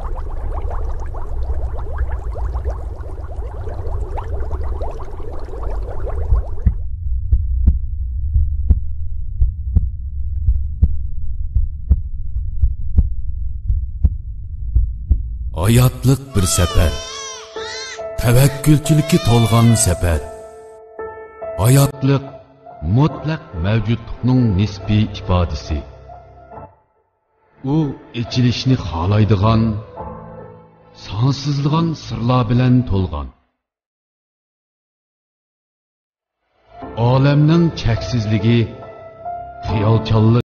hayotliq bir safar tavakkulchilikka to'lgan safar hayotliq mutlaq mavjudlikning nisbiy ifodasi u ichilishni xohlaydigan sonsizlig'on sirlar bilan to'lgan olamning cheksizligi xiyolchanlik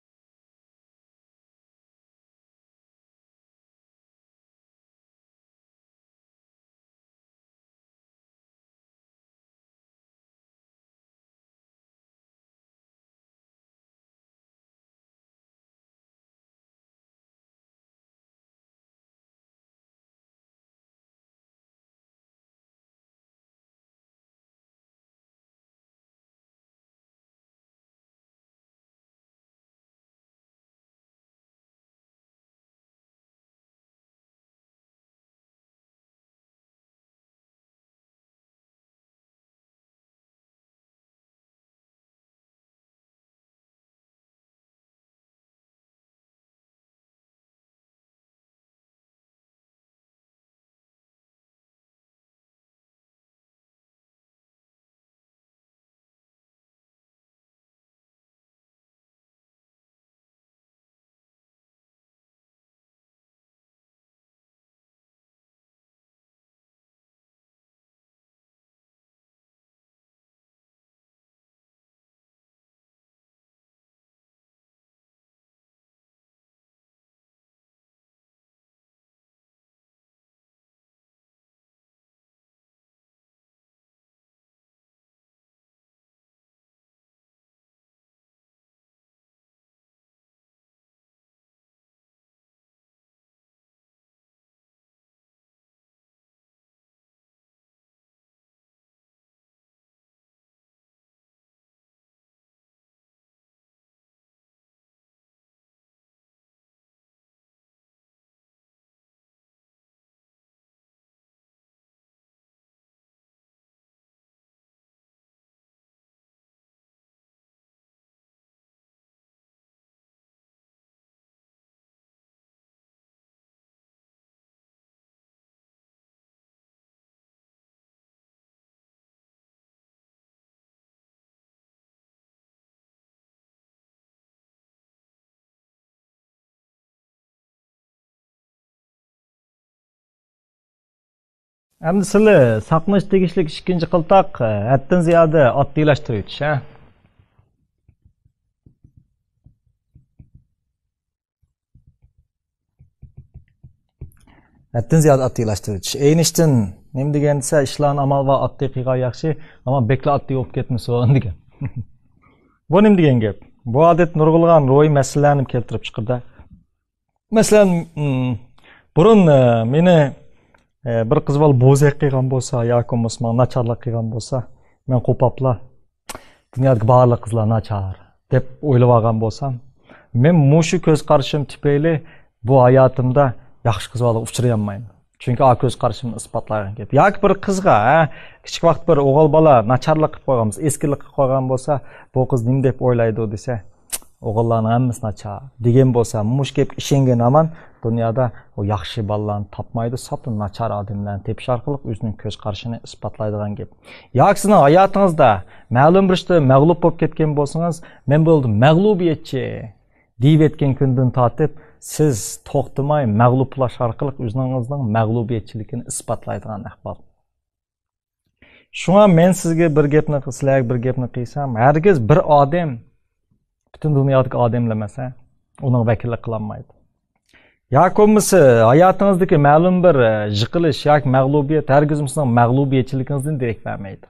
endi sizlar saqlash tegishli ikkinchi qiltaq haddan e, ziyoda oddiylashtiruvchi ha haddan ziyod oddiylashtiruvchi aynishdan nima degan desa ishlarni amal va oddiy qilgan yaxshi ammo bekla oddiy bo'lib ketmasin degan bu nima degan gap bu odat nurg'ilg'an ro'y masalalarni keltirib chiqirdi masalan mm, burun e, meni bir qiz bola bo'zak qilgan bo'lsa yoki bo'lmasam nacharlik qilgan bo'lsa men qo'papla dunyodagi barlik qizlar nachar deb o'ylab olgan bo'lsam men mushu ko'z qarashim tufayli bu hayotimda yaxshi qiz bola uchray chunki a ko'z qarashimni isbotlagan gap yoki bir qizga kichik vaqt bir o'g'il bola nacharlik qilib qo'ygan bo'lsa eskilik qilib qo'ygan bo'lsa bu qiz nima deb o'ylaydi desa o'g'illarni hammasi nachar degan bo'lsa mush gap ishongan aman dunyoda u yaxshi bolalarni topmaydi sotu nachar odamlarni tepish orqali o'zining ko'z qarashini isbotlaydigan gap yoki sizni hayotingizda ma'lum bir ishda mag'lub bo'lib ketgan bo'lsangiz men bo'ldim mag'lubiyatchi deyayotgan kundan tortib siz to'xtamay mag'lublash orqali o'zingizning mag'lubiyatchiligini isbotlaydigan ahvol shunga men sizga bir gapni sizlarga bir gapni qilsam hargiz bir odam butun dunyodagi odamlar emas uni vakillik qilolmaydi yakomisi hayotingizdagi ma'lum bir yiqilish e, yoki mag'lubiyat hargiz mag'lubiyatchiligingizni derak bermaydi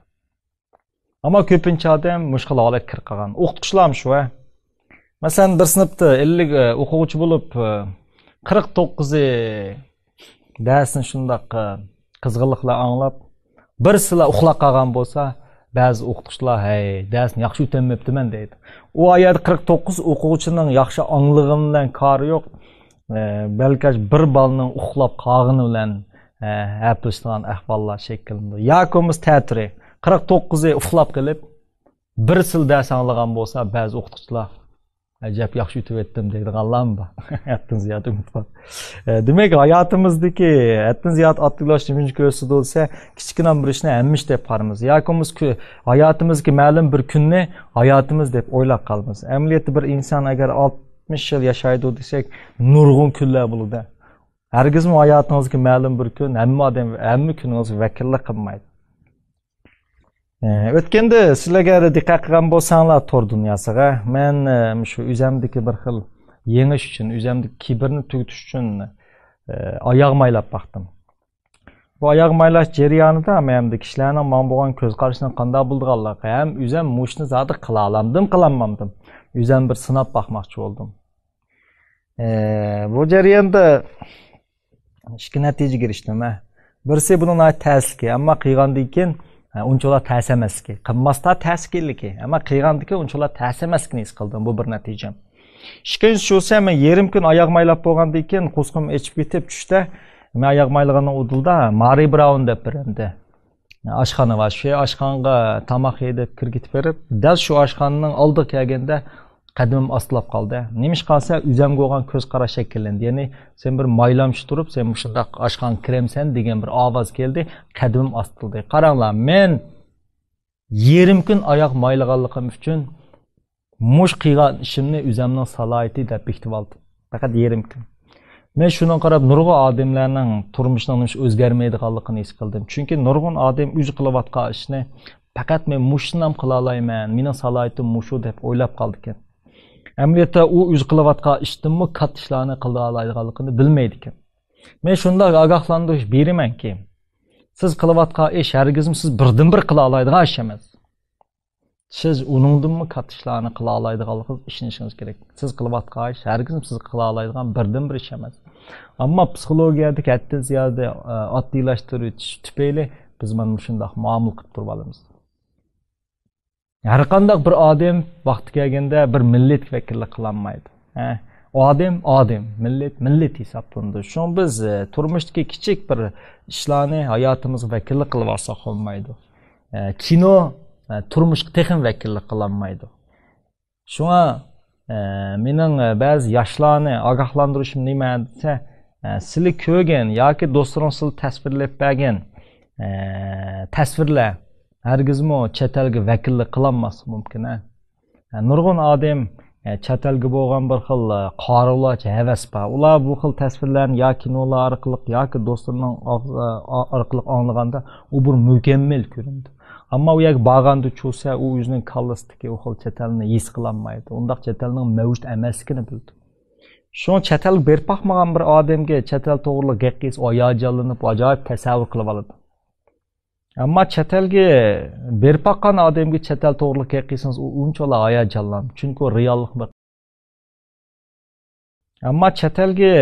ammo ko'pincha odam mushkul holatga kirib qolgan o'qituvchilar ham shu masalan bir sinfda ellik e, o'quvchi bo'lib e, qirq to'qqizi darsni shundoq qizg'inlik bilan anglab birsila uxlab qolgan bo'lsa ba'zi o'qituvchilar hey darsni yaxshi o'tamayaptiman deydi u oyat qirq to'qqiz o'quvchining yaxshi angligi bilan kori yo'q balkash bir balni uxlab qolg'ini bilan haplashgan ahvollar shaklida yokomiz tatri qirq to'qqizi uxlab qilib bir silda sanglagan bo'lsa ba'zi o'qituvchilar ajab yaxshi yutib etdim deydiganlarmi bor haddan ziyod umid bor demak hayotimizdagi haddan ziyod otlash nima ko'rsatsa kichkina bir ishni hammish deb qarimiz yokomiz hayotimizniki ma'lum bir kunni hayotimiz deb o'ylab qolamiz amaliyotda bir inson agar yetmish yil yashaydi desak nurg'un kunlar bo'ladi hargizmi hayotingizga ma'lum bir kun hamma odam hamma kuningiz vakillik qilmaydi e, o'tganda sizlarga diqqat qilgan bo'lsanglar to'r dunyosiga men e, shu o'zamdiki bir xil yengish uchun o'zamdiki kibrni tugutish uchun e, oyoq maylab baqdim bu oyoq maylash jarayonida manda kishilarni man bo'lgan ko'z qarashini qanday bildiganlar ham uzam mushni zodi qila olamdim qilolmadim жүзден bir sinab baqmoqchi bo'ldim bu бұл жер енді ішкі нәтижеге ериштім ә бірсе бұның тәске әмма tas emaski qilmasda tas keliki ama qilgandiki unchola tas emaskini his qildim bu bir natijam ikkinchisi bo'lsa men yarim kun oyoq maylab bo'lgandan keyin qo'sqim ichib ketib tushda men oyoq maylagan udilda mari braun deb bir endi oshxona bor shu oshxonaga tomoq yedib kirgitib berib dal shu oshxonani oldiga kelganda qadamim ostlab qoldi nima ish qilsa o'zamga bo'lgan ko'z shakllandi ya'ni sen bir moylamchi turib sen shundoq oshxon kiremsan degan bir ovoz keldi qadamim ostildi qaranglar men yarim kun oyoq moylaganligim uchun mush qilgan ishimni o'zamni salohiyati deb bekitib oldim faqat yarim kun men shuni qarab nurg'un odamlarning turmushini o'zgarmaydiganligini his qildim chunki nurg'un odam o'zi qilayotgan ishni faqat men mushunam qila olayman meni salohiyatim mushu deb o'ylab qoldi ekan amaliyotda u o'zi qilayotgan ishdinmi katta ishlarni qila oladiganligini bilmaydi ekan men shundoq ogohlantirish beramanki siz qilayotgan ish hargizmi siz birdan bir qila oladigan ish emas siz uningdanmi katta ishlarni qila oladiganligingiz ishonishingiz kerak siz qilayotgan ish hargiz siz qila oladigan birdan bir ish emas ammo psixologiyadagi kattan ziyoda e, oddiylashtiruvchi tufayli biz mana shundoq muomala qilib turib olamiz har qandoq bir odam vaqti kelganda bir millat vakillik qilolmaydi odam odam millat millat hisoblanadi shuning biz e, turmushdagi kichik bir ishlarni hayotimizga vakillik qilib olsak bo'lmaydi e, kino e, turmushga texim vakillik qilolmaydi shunga e, mening e, ba'zi yoshlarni ogohlantirishim nima desa e, sizlar ko'rgan yoki do'stlaringiz tasvirlab bergan tasvirlar hargizmi chet elga vakillik qilolmasligi mumkin nurg'un odam e, chet elga bo'lgan bir xil e, qorivlash havaspa ular bu xil tasvirlarni yo kinolar orqali yoki do'stining e, orqali anglaganda u bir mukammal ko'rindi ammo u yoqqa borganda chusa u o'zining kallasidagi u xil chet elni his qilolmaydi undaq chet elning mavjud emasligini bildi shu chet el berib bir odamga chet el to'g'ri gap ayollanib ajoyib tasavvur qilib oladi Ama çetelge elga berpaqan odamga chet el to'g'rilikka qilsangiz u unchala hayajonlan chunki u reallik Ama çetelge elga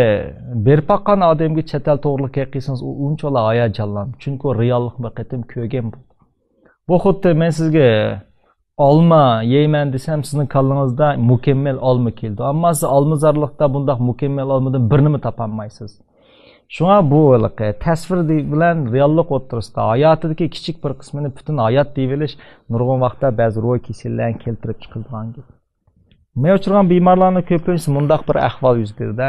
berpaqan odamga chet el to'g'rilikka qilsangiz u unchala hayajonlan chunki u reallik bir qatim ko'rgan bu xuddi men sizga olma yeyman desam sizni kallangizda mukammal olma keldi ammo siz olmazorlikda bundoq mukammal olmadan bir nima topolmaysiz shunga bu tasvir bilan reallik o'tirisida hayotidagi kichik bir qismini butun hayot deyilish nurg'un vaqtda ba'zi ruhiy kasallarni keltirib chiqadigan Мен ұшырған беймарларның көпінші мұндақ бір әхвал жүз берді.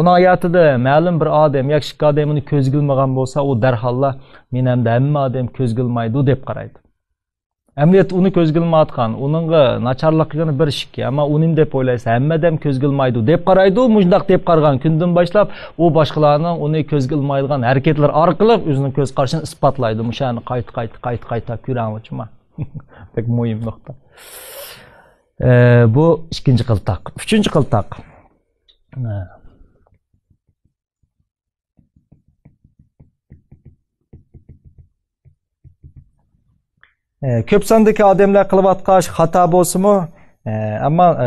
Оның аятыды мәлім бір адам, яқшық адам көз қылмаған болса, ол дәрхалла мен әмді әмі адам көз қылмайды деп қарайды. ammo uni ko'z ilmayotgan uninga nacharligini bilishki ammo uning deb o'ylaysa hammadam ko'z ilmaydi deb qaraydi mundaq deb qaragan kundan boshlab u boshqalarni uni ko'z ilmaydigan harakatlar orqali o'zini ko'z qarashini isbotlaydi mushani qayt qayt qayta qayta ko'ramichman muhim nuqta bu ikkinchi qiltaq uchinchi qiltaq E, ko'p sondagi odamlar qilayotgan xato bo'lsinmi e, ammo e,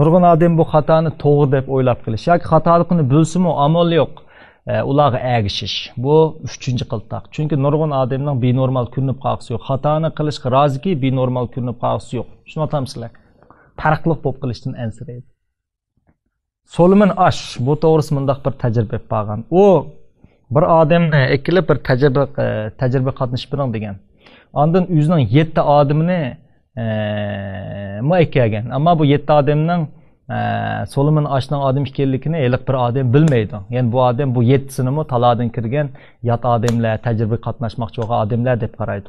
nurg'un odam bu xatoni to'g'ri deb o'ylab qilish yoki xatolikni bilsinmi amol yo'q ularga agishish bu uchinchi qiltoq chunki nurg'un odamning benormal ko'rinib qog'isi yo'q xatoni qilishga roziki benormal ko'rinib qog'isi yo'q tushunyapsizlar farqli bo'lib qilishdan ansiraydi solmin ash bu to'g'risi bundoq bir tajriba qolgan u bir odamni ikkilab bir tajriba tajriba qatnashib bilan degan ondan o'zining yetti odimini e, muakka qilgan ammo bu yetti odamning e, solomon oshning odam ekanligini hali bir odam bilmaydi ya'ni bu odam bu yettisinimi talodan kirgan yot odamlar tajriba qatnashmoqchi bo'lgan odamlar deb qaraydi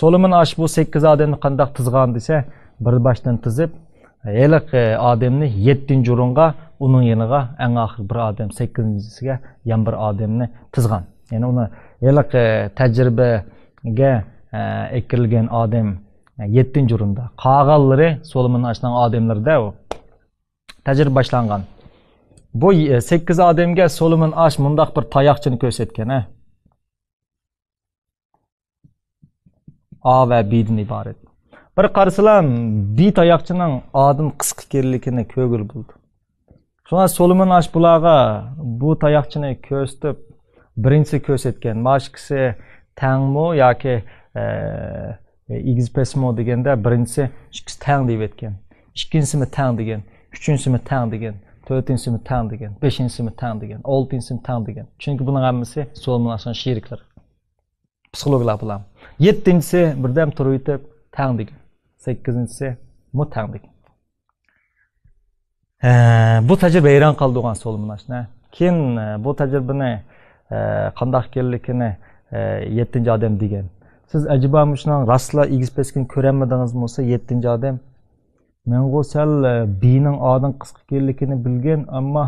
solomon osh bu sakkiz odamni qandoq tizgan desa bir boshdan tizib hali e, odamni yettinchi o'ringa uning yeniga eng oxirgi bir odam sakkizinchisiga yan bir odamni tizgan ya'ni uni hali tajribaga ekkirilген адем 7-нче урында. Кагаллары солымын ачкан адемләр o у. başlangan. Bu sekiz 8 адемгә солымын аш мондак бер таякчыны күрсәткән, ә? A ve B'den ibaret. Bir karşılan B tayakçının adın kısık kirlikini kögül buldu. Sonra solumun aş bulağa bu tayakçını köstüp birinci köşetken etken başkası tengmu ya ki egizpasmo deganda birinchisi ikkisi tang deb aytgan ikkinchisimi tang degan uchinchisimi tang degan to'rtinchisimi tang degan beshinchisimi tang degan oltinchisimi tang degan chunki buni hammasi so'l sheriklar psixologlar bilan yettinchisi birdam turib yetib tang degan sakkizinchisi mu tang degan bu tajriba hayron qoldirgan so'l mana keyin bu tajribani qandoq ekanligini yettinchi odam degan сиз ажыба мына расла ийгизбестигин көрөмөдүңүз болсо еттінші адам мен го сәл бийнің адын қысқы екенлігін білген амма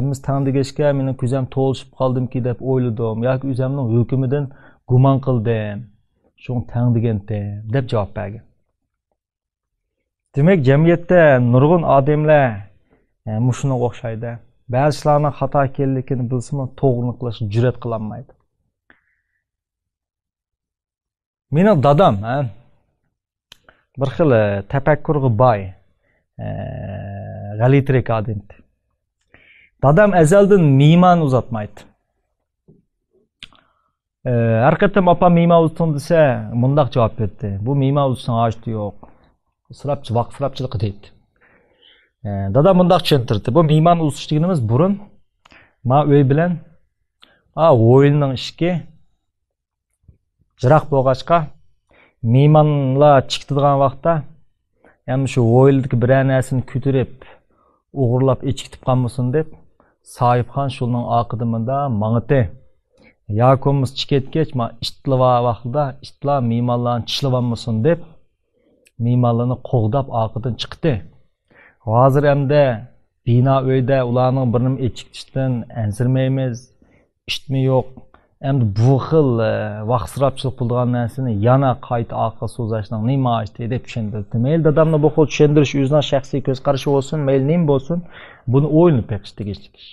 әміз таңды кешке менің күзем толышып қалдым ки деп ойладым яки өзімнің өкіміден гуман қылдым шоң таң дегенде деп жауап берген демек жамиятте нұрғын адамлар мұшына ұқсайды бәзісілерінің хата екенлігін білсімі тоғрылық қылыш жүрет қыла алмайды meni dadam bir xil e, tafakkurga boy e, g'alitrik odam dadam azaldan miyman uzatmaydi har e, qatam opam miyma uzsin desa mundoq javob berdi bu miyma uzsin hojati yo'q isrofchi vaqfrabchilik deydi dadam mundoq tushuntirdi bu miyman uzish deganimiz burun ma uy bilan a o'yinning ishki жырақ болғашқа мейманла чыктыдыган убакта эми ушу ойлдук бир анасын күтүрүп угурлап ичкитип канбасын деп Саибхан шулнун акыдымында маңыты якумуз чикеткеч ма иштилава убактыда иштила мейманларын чишлабанбасын деп мейманларны қоғдап акыдын чыкты азыр эмде бина өйдө уларның бирин ичиктиштен энсирмейбиз иштме жок endi bu xil e, vaqsirabchilik qiladigan narsani yana qayta aql so'zlashni nima deb tushuntirdi mayli dadamni bu xil tushuntirish o'zini shaxsiy ko'z qarashi bo'lsin mayli nima bo'lsin buni o'ylanib beqish tegishli ish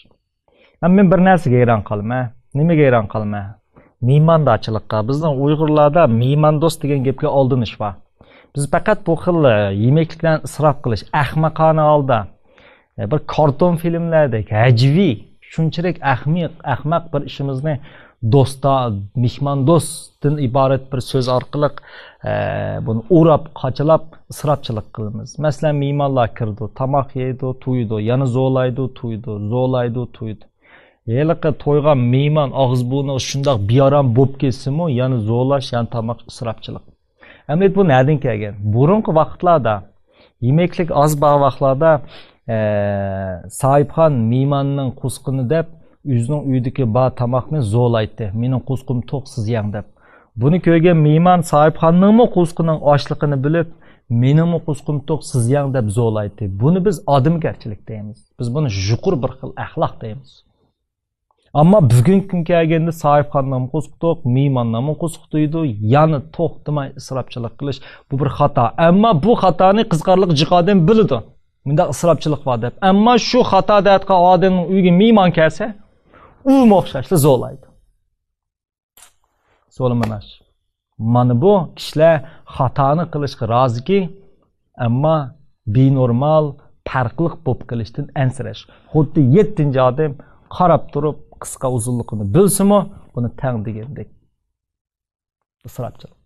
men bir narsaga hayron qolma nimaga hayron qolma miymondochilikqa bizni uyg'urlarda miymondo'st degan gapga oldinish bor biz faqat bu xil e, yemakliklarni isrof qilish ahmaqona holda e, bir karton filmlardek hajviy shunchalik ahmiq ahmaq bir ishimizni do'sta mehmondo'stdan iborat bir so'z orqali e, buni o'rab qachilab isrofchilik qilamiz masalan mehmonlar kirdi tomoq yeydi to'ydi yana zo'laydi to'ydi zo'laydi to'ydi heliqi to'yga mehmon og'iz burni shundoq bearom bo'lib ketsinmi yana zo'lash yana tomoq isrofchilik ammo bu nadan kelgan burungi vaqtlarda yemeklik oz vaqtlarda e, sohibxon mehmonning qo'sqini deb өзінің үйдікі ба зол золайтты менің құсқым тоқ сіз деп бұны көрген мейман сахибханның құсқының ашлығын біліп менің құсқым тоқ сіз деп золайтты бұны біз адамгершілік дейміз біз бұны жұқыр бір қыл әхлақ дейміз ammo bugungi kun kelganda sohibxonnam qo'shiq to'q yana to'xtamay ысырапшылық qilish bu bir xato ammo bu xatoni qizqarliq jihodin biladi bunda ысырапшылық bor deb ammo shu xato deyotgan odamni үйге мейман kelsa unga o'xshashli zo'rlaydi zo'lim emas mana bu kishilar xatoni qilishga roziki ammo benormal farqliq bo'lib qilishdan ansirash xuddi yettinchi odam qarab turib qisqa uzunligini bilsimi buni tang degandek isrofchilik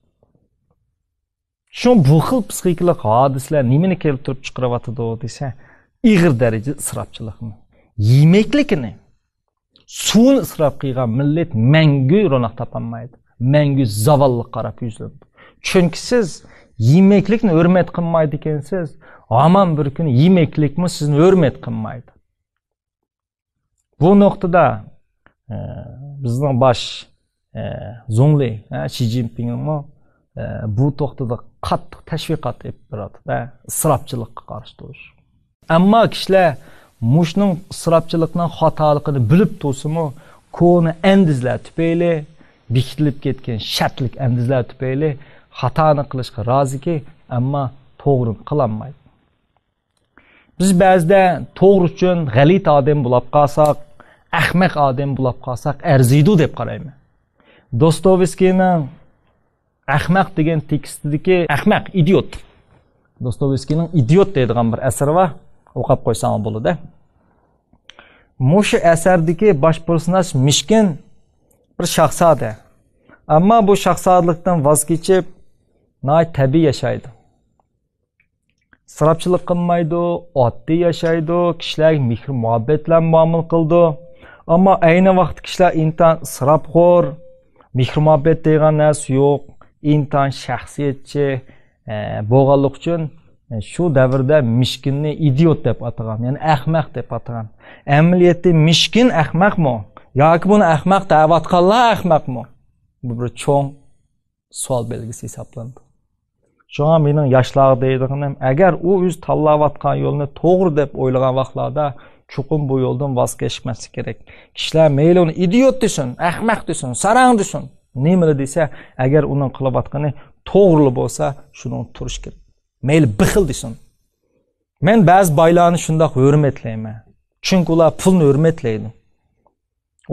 shu bu xil psixikalik hodisalar nimani keltirib chiqaryotidi desa ig'ir darajada isrofchilikni yemaklikini суын ысырап қиған міллет мәңгі ронақ таппа алмайды мәңгі завалға қарап үзіледі Чөнкі сіз емеклікін өрмет қылмайды екенсіз аман бір күн емеклік мы сізді өрмет қылмайды бұл ноқтада ә, біздің баш ә, зонли ә, си ә, бұл тоқтада қатты тәшвиқат етіп тұрады ә, ысырапшылыққа қарсы тұр әмма кішілер mushning isrofchilikning xatoligini bilib tursinmi ko'ni andizlar tufayli bekitilib ketgan shartlik andizlar tufayli xatoni qilishga roziki ammo to'g'ri qilolmaydi biz ba'zida to'g'ri uchun g'alit odam bo'lib qolsak ahmaq odam bo'lib qolsak arziydi deb qarayman dostoyevskiyni ahmaq degan tekstidagi ahmaq idiot dostoyevskiyning idiot deydigan bir asari bor o'qib qo'ysam bo'ladi mushu asardagi bosh personaj mishkin bir shaxsadi ammo bu shaxsadlikdan voz kechib tabiiy yashaydi isrofchilik qilmaydi oddiy yashaydi kishilarga mehr muhabbat bilan muomala qildi ammo ayni vaqtda kishilar intan isrofxo'r mehr muhabbat degan narsa yo'q intan shaxsiyatchi eh, bo'lganligi uchun shu davrda mishkinni idiot deb atagan ya'ni ahmaq deb atagan amaliyotda mishkin ahmaqmi yoki buni ahmaq da'vatqonlar ahmaqmi bu bir cho'ng savol belgisi hisoblanadi shunga mening yoshlar deydiganim agar u o'z tanlayotgan yo'lni to'g'ri deb o'ylagan vaqtlarda chuqur bu yo'ldan voz kechmaslik kerak kishilar mayli uni idiot desin ahmaq desin sarang desin nimada desa agar uning qilayotgani to'g'ri bo'lsa shuni turish kerak мейлі xil desin мен бәз байланы shundoq өрметлеймін chunki ular pulni өрметлейді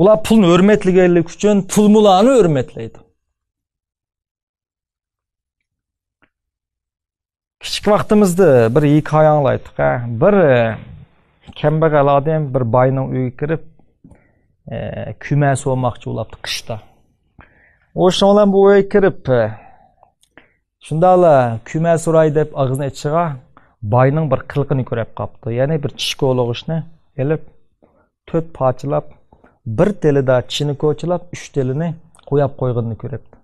ular pulni өрметлегенлик uchun pul ularni өрметлейді kichik vaqtimizda bir hikoya anglaydik bir e, kambag'al odam bir boyni uyiga kirib e, bo'lmoqchi qishda o'sha bilan bu kirib shundoqla kuma suray deb og'zini ichiga boyning bir qilqini ko'rib qolibdi ya'ni bir chishka ulug'ishni ilib to'rt pochilab bir telida tishini ko'chilab uch telini qo'yab qo'yganini ko'ribdi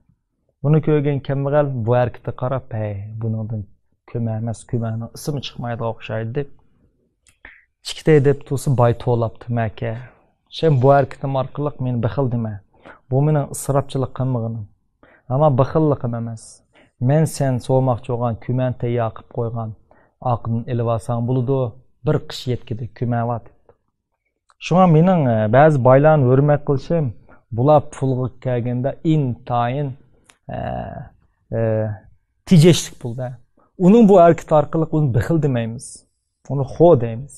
buni ko'rgan kambag'al bu harakatga qarab hey bunidan kuma emas kumani ismi chiqmaydi o'xshaydi deb chikitay deb tusi boy to'labdi maka sen bu harakatim orqali meni baxil dema bu mening isrofchilik qilmag'inim ammo baxilliqim emas men sen so'moqchi bo'lgan kumanta yoqib qo'ygan oqini ilib olsang bo'ladi bir qish yetkidi kumava debdi shunga mening e, ba'zi boylarni hurmat qilishim bular pulga kelganda intayin e, e, tejashlik pulda uning bu harakati orqali uni bixil demaymiz uni ho deymiz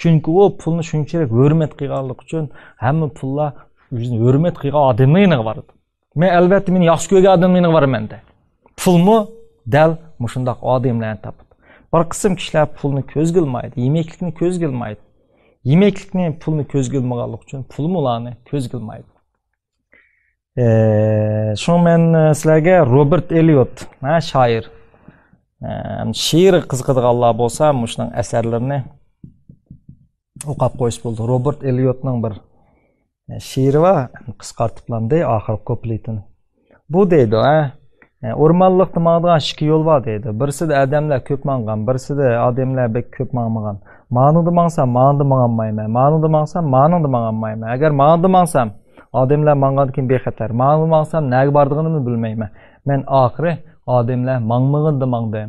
chunki u pulni shunchalik hurmat qilganligi uchun hamma pullar o'zini hurmat qilgan odamni boradi men albatta meni yaxshi ko'rgan odamni boraman pulmi dal mushundoq odamlarni topib bir qism kishilar pulni ko'zga ilmaydi yemeklikni ko'zga ilmaydi yemeklikni pulni ko'zga ilmaganligi uchun pulmi ularni ko'zga ilmaydi shu men e, sizlarga robert eliot shoir she'ri qiziqadiganlar bo'lsa shuning asarlarini o'qib qo'yish bo'ldi robert eliotning bir e, she'ri va qisqartiblamda oxirgi kupletini bu deydi o'rmonliq demaydigan ikki yo'l bor deydi birsida odamlar ko'p mangan birsida odamlar ko'p manmagan manida mansam manida manganmayman manida mansam manida manganmayman agar manida mansam odamlar mangandan keyin bexatar manida mansam naga bordiganimni bilmayman men oxiri odamlar mangmag'inda mandim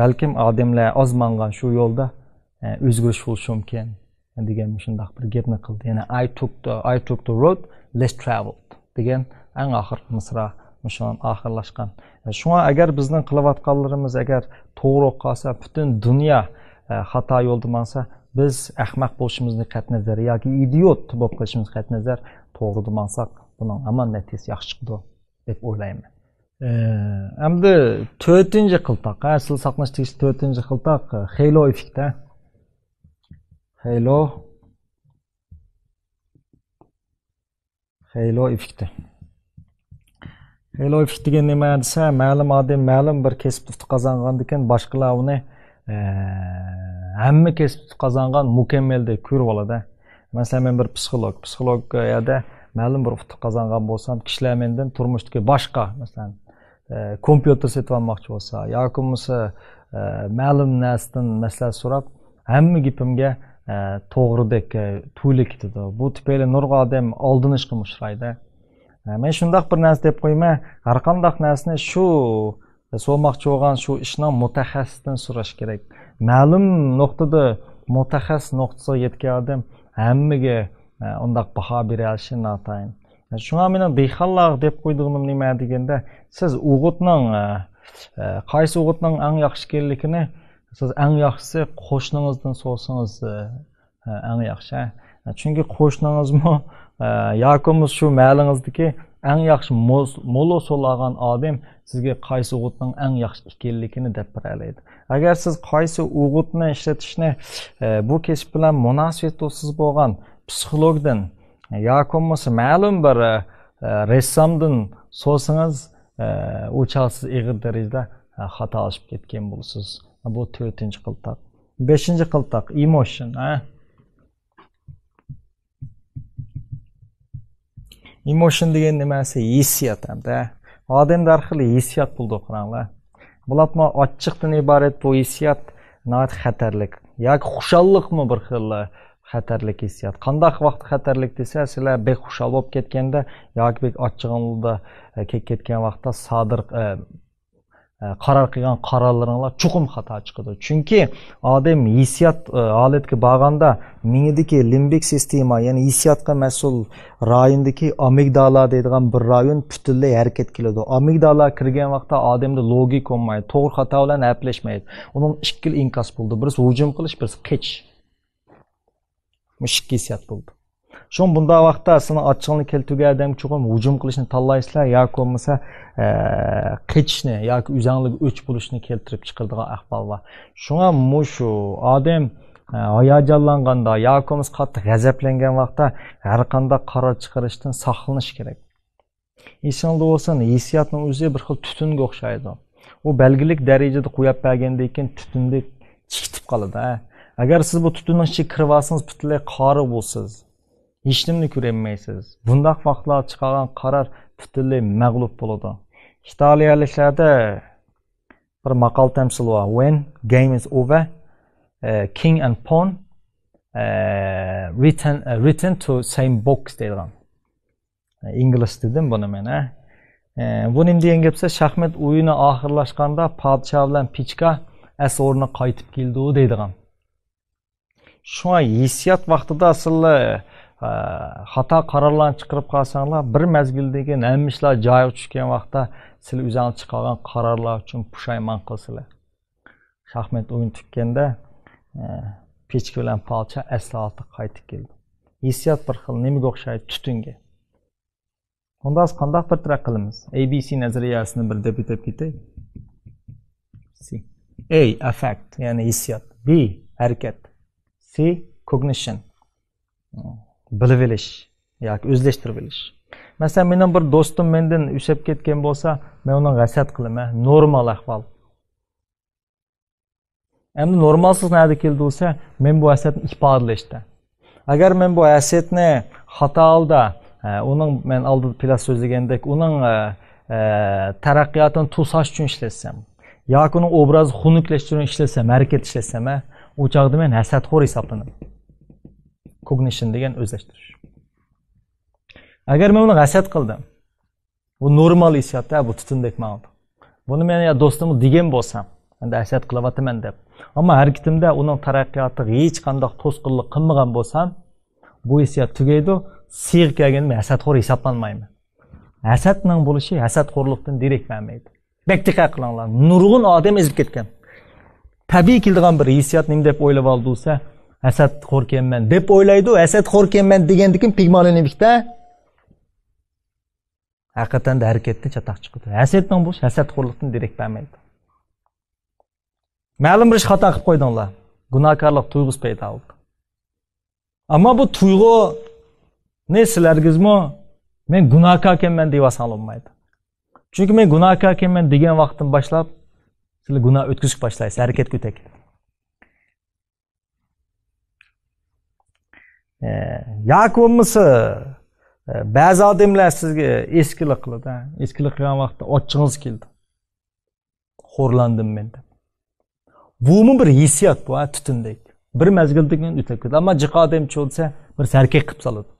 balkim odamlar oz mangan shu yo'lda o'zgarish bo'lishi mumkin degan shundoq bir gapni qildi ya'ni i took the, i took the road less traveled degan eng oxirgi misra mushun oxirlashgan e, shunga agar bizning qilayotganlarimiz agar to'g'ri qolsa butun dunyo e, xato yo'lda bo'lsa biz ahmoq bo'lishimizni qat nazar yoki idiot bo'lib qolishimiz qat nazar to'g'ri mansak buning hamon natijasi yaxshi chiqdi deb o'ylayman e, endi to'rtinchi qiltoq asl saqlash tegishli to'rtinchi qiltoq heylo effekti heylo heylo effekti Элоев деген неме десе мәлім адам мәлім бір кәсіптікті қазанған екен башқалар оны әмме кәсіптікті қазанған мүкеммел көріп алады мәселен мен бір психолог психологияда мәлім бір ұтық қазанған болсам кішілер менден тұрмыштікі башқа мәселен ә, компьютер сетіп алмақшы болса яки болмаса мәлім нәрседен мәсләт сұрап әмме гипімге ә, тоғрыдек ә, кетеді бұл тіпелі нұрға адам алдынышқым ұшырайды men shundoq bir narsa deb qo'yman har qandoq narsani shu e, so'lmoqchi bo'lgan shu ishni mutaxassisdan so'rash kerak ma'lum nuqtada mutaxassis nuqtasiga yetgan odam hammaga e, undoq baho bera olishi notayin e, shunga meni dehqonlar deb qo'ydiganim nima deganda siz o'g'itning qaysi o'g'itning eng yaxshi ekanligini siz eng yaxshisi qo'shningizdan so'rasangiz eng yaxshi chunki qo'shningizmi Э, Якумыз шу мәліңізді ке, әң яқшы мұлы солаған адем сізге қайсы ұғыттың әң яқшы екелікіні депір әлейді. Әгер сіз қайсы ұғытыны әшетішіне э, бұ кешпілен білән мұнасветті болған психологдың, э, Якумызы мәлім бір рессамдың сосыңыз ұчасыз иғыр дәрізді қаталышып кеткен болсыз. Бұл төртінші қылтақ. Бешінші қылтақ, emotion. Ә? emotion деген nimasi hissiyot hamda odamlar har xil hissiyot bo'ldi quranglar bulatma ochiqdan iborat bu hissiyot xatarlik yoki xushallikmi bir xil xatarlik hissiyot qandaq vaqt xatarlik desa sizlar bek xushal bo'lib ketganda yoki bek ochiqda e, ketgan vaqtda sodir e, Э, qaror qilgan qarorlaringlar chuqur xato chiqadi chunki odam hissiyot holatga e, borganda mingdiki limbik sistema ya'ni hissiyotga mas'ul rayondagi amigdala deydigan bir rayon butunlay harakat qiladi amigdala kirgan vaqtda odamda logik bo'lmaydi to'g'ri xato bilan ayblashmaydi uning ikkili inkas bo'ldi birisi hujum qilish birisi qichish mushik hissiyot bo'ldi shun bunday vaqtda sizni ochiqlik keltirgan odamga chuqur hujum qilishni tanlaysizlar yoki bo'lmasa e, qechishni yoki o'zanglik o'ch bo'lishni keltirib chiqaradigan ahvol bor shunga mushu odam e, hayajonlanganda yoki bo'lmasa qattiq g'azablangan vaqtda har qanday qaror chiqarishdan saqlanish kerak esingda bo'lsin hissiyotni o'zi bir xil tutunga o'xshaydi u belgilik darajada qo'yib bergandan keyin tutundek chikitib qoladi agar siz bu tutunning ichiga kirib olsangiz butunlay qori bo'lsiz hechimni ko'rolmaysiz bundaq vaqtlar chiqargan qaror butunlay mag'lub bo'ladi italiyaliklarda bir maqol tamsil bor when game is over uh, king and pawn uh, written, uh, written to same box deydigan ingliz dedim buni men uh, buni degan gapsa shaxmat o'yini oxirlashganda podsha bilan pichka asl o'rniga qaytib keldi deydigan shunga hissiyot vaqtida asli Э, xato qarorlarni chiqarib qolsanglar bir mazgildan keyin hamma ishlar joyiga tushgan vaqtda sizlar o'zinglar chiqargan qarorlar uchun pushaymon qilsizlar shaxmat o'yin tukkanda e, pechka bilan polcha asli oldiga qaytib keldi hissiyot bir xil nimaga o'xshaydi tutunga unda biz qandoq bir qilamiz abc nazariyasini bir deb o'tib ketay a affect ya'ni hissiyot b harakat c cognition bilib olish yoki o'zlashtirib olish masalan meni bir do'stim mendan ushlab ketgan bo'lsa men uni g'asat qilaman normal ahvol endi normalsiz nada keldi bo'lsa men bu hasatni ifodalashda agar men bu hasatni xato alda uning men oldi pilas so'zlagandek uning taraqqiyotini to'sash uchun ishlatsam yoki uni obrazi xunuklashtirish uchun ishlatsam harakat ishlatsam u chog'da men hasadxo'r hisoblanaman kognition degan o'zlashtirish agar men uni g'ashyat qildim bu normal hisiyotda bu tutundek man buni men yo do'stimni degan bo'lsam endi asiyat qilyapman deb ammo haraketimda uni taraqqiyoti hech qanday to'sqinlik qilmagan bo'lsam bu hissiyot tugaydi kelganda men hasadxo'r hisoblanmayman hasadning bo'lishi hasadxo'rlikdan derak bermaydi bak qilinglar nurg'un odam ezib ketgan tabiiy keladigan bir hissiyot nim deb o'ylab oldi asadxo'r ekanman deb o'ylaydi asadxo'r ekanman degandan keyin pigmalinovda haqiqatdan da harakatdan chatoq chiqadi hasaddan bo'lish hasadxo'rlikdan derak bermaydi ma'lum bir ish xato qilib qo'ydinglar gunohkorlik tuyg'usi paydo bo'ldi ammo bu tuyg'u ne sizlargizmi men gunohkor ekanman deb olmaydi chunki men gunohkor ekanman degan vaqtdan boshlab sizlar gunoh o'tkazishga boshlaysiz harakat o'tasiz E, yoki bo'lmasa e, ba'zi odamlar sizga eskilik qiladi eskilik qilgan vaqtda ochchig'ingiz keldi xo'rlandim men deb bumi bir hissiyot bu tutundek bir mazgildan o'tib ketadi ammo jiqa odam bo'lsa bir sarkak qilib soladi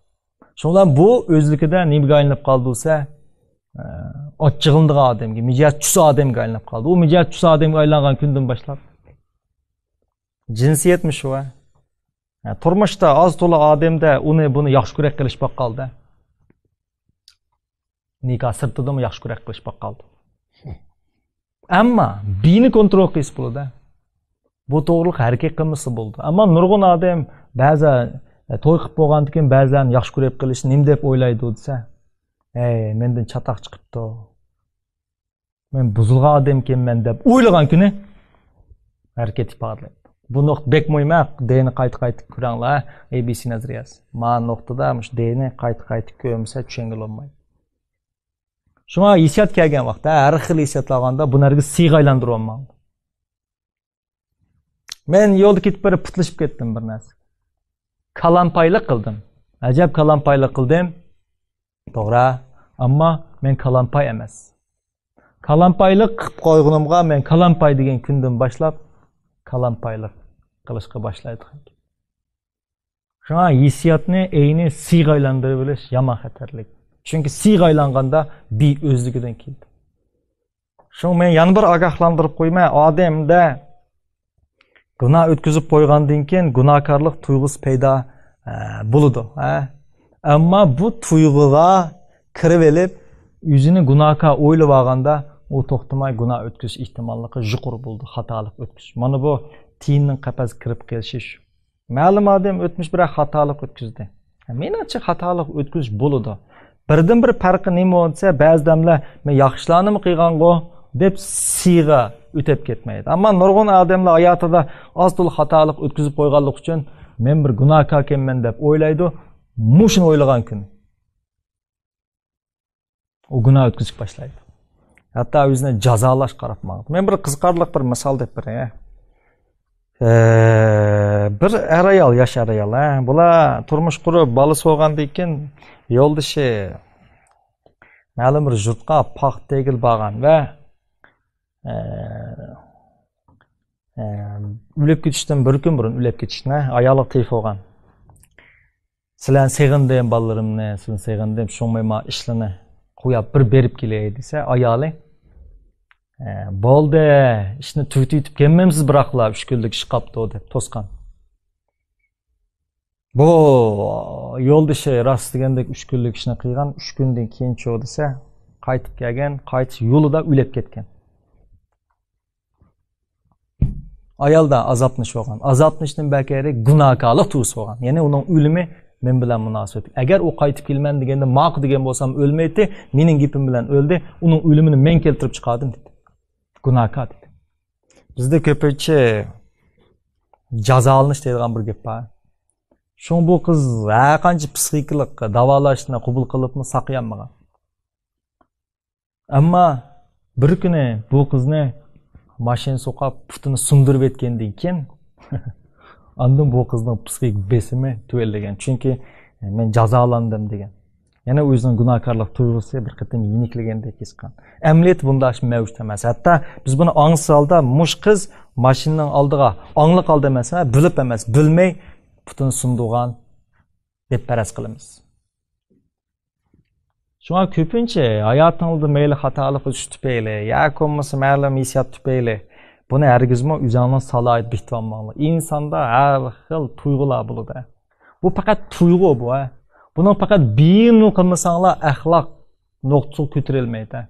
shundan bu o'zligida nimaga aylanib qoldi desa e, ochchig'indigan odamga mijoz chusa odamga aylanib qoldi u mijoz chusa odamga aylangan kundan boshlab jinsiyatmi shu turmushda oz to'la odamda uni buni yaxshi kurak qilishmoq qoldi nikoh sirtidami yaxshi kurak qilishmoq qoldi hmm. ammo bini kontrol qilish bo'ldi bu to'g'riliq harakat qilmasa bo'ldi ammo nurg'un odam ba'zi e, to'y qilib bo'lgandan keyin ba'zan yaxshi kurak qilish nim deb o'ylaydi desa ey mendan chatoq chiqibdi men buzilgan odam ekanman deb o'ylagan kuni harakat ifodalaydi бул нокта бек моймак қайты қайты кайта көрөңла abc назариясы маан ноктада мыш дээни қайты қайты көмсө түшөнгүлө болмайт шуңа исият келген убакта ар хил исият алғанда буну әргі сыйга айландыру болмагыла мен елді кетип берип путулушуп кеттім бір нәрсе калампайлык қылдым ажап калампайлык қылдым туура амма мен калампай емес калампайлык қып қойғынымға мен калампай деген күндөн башлап калампайлык қылышқа башылайды жаңа есиятны эйни сыйға айландыра біліш жаман хатарлык чүнки сыйға айланғанда би өздігіден келді шоң мен яны бір агахландырып қоймай адамда гүна өткізіп қойғандан кейін гүнакарлық туйғысы пайда ә, болады ә? амма бұл туйғыға кіріп еліп өзіні гүнака ойлап алғанда ол тоқтамай гүна өткізіш ықтималдығы жұқыр болды хаталық өткізіш мана бұл тиынның қапасы кіріп келші шу мәлім адам өтмеш бірақ хаталық өткізді меніңше хаталық өткізіш болуды бірден бір пәрқі не болса бәзі адамлар мен жақсыланым қиған ғой деп сыйға өтеп кетмейді амма нұрғын адамлар аятыда аз тұл хаталық өткізіп қойғандық үшін мен бір гүнәһкә екенмін деп ойлайды мушін ойлаған күн ол гүнә өткізіп бастайды хатта өзіне жазалаш қарап мен бір қызықарлық бір мысал деп берейін иә бір әр аял яш әр аял бұла тұрмыш құрып балы соған дейкен ел іші мәлім бір жұртқа пақ тегіл баған вә үлеп кетіштен бір күн бұрын үлеп кетіштін аялық аялы тиіп алған сілән сыйғындым балаларымны сіні сыйғындым шоңмайма ішліні қуяп бір беріп келейін десе аялың bo'ldi ishni tugitib kelmaymiz biroqla uch kunlik ish qolibdi deb to'sqan bu yo'ldishi rost degandek uch kunlik ishni qilgan uch kundan keyin cho desa qaytib kelgan qaytish yo'lida o'lib ketgan ayolda azobni bo'lgan azobni ishdan bakari gunohkorlik tug'isi bo'lgan ya'ni uni o'limi men bilan munosabat agar u qaytib kelman deganda maq degan bo'lsam o'lmaydi mening gapim bilan o'ldi uning o'limini men keltirib chiqardim dedi гунаака дейді бізде көпүнчө жаза алыныш деген бір бир кеп бар бұл қыз кыз психикалық давалашына құбыл қылып кубул кылыпмы маған амма бір күні бұл қызны машина соқап пұтыны сындырып еткенден кейін андан бұл қыздың психик бесімі түгелдеген чүнки мен жазаландым деген Yana o'zidan gunohkorlik tuyg'usi bir qatim yiniklaganday his qilgan amlet bunda mavjud emas hatto biz buni ongsiz holda mush qiz mashinaning oldiga ongliq holda emas bilib emas bilmay butun sundig'an deb paraz qilamiz shunga ko'pincha hayotingizda mayli xatolik uzish tufayli yo bo'lmasa ma'lum hissiyot tufayli buni hargizmi o'zingizni salohiyat bitolmanglar insonda har xil tuyg'ular bo'ladi bu faqat tuyg'u bu ha? Bunun fakat biyini qilmasanglar ahlak nuqtisiga ko'tarilmaydi.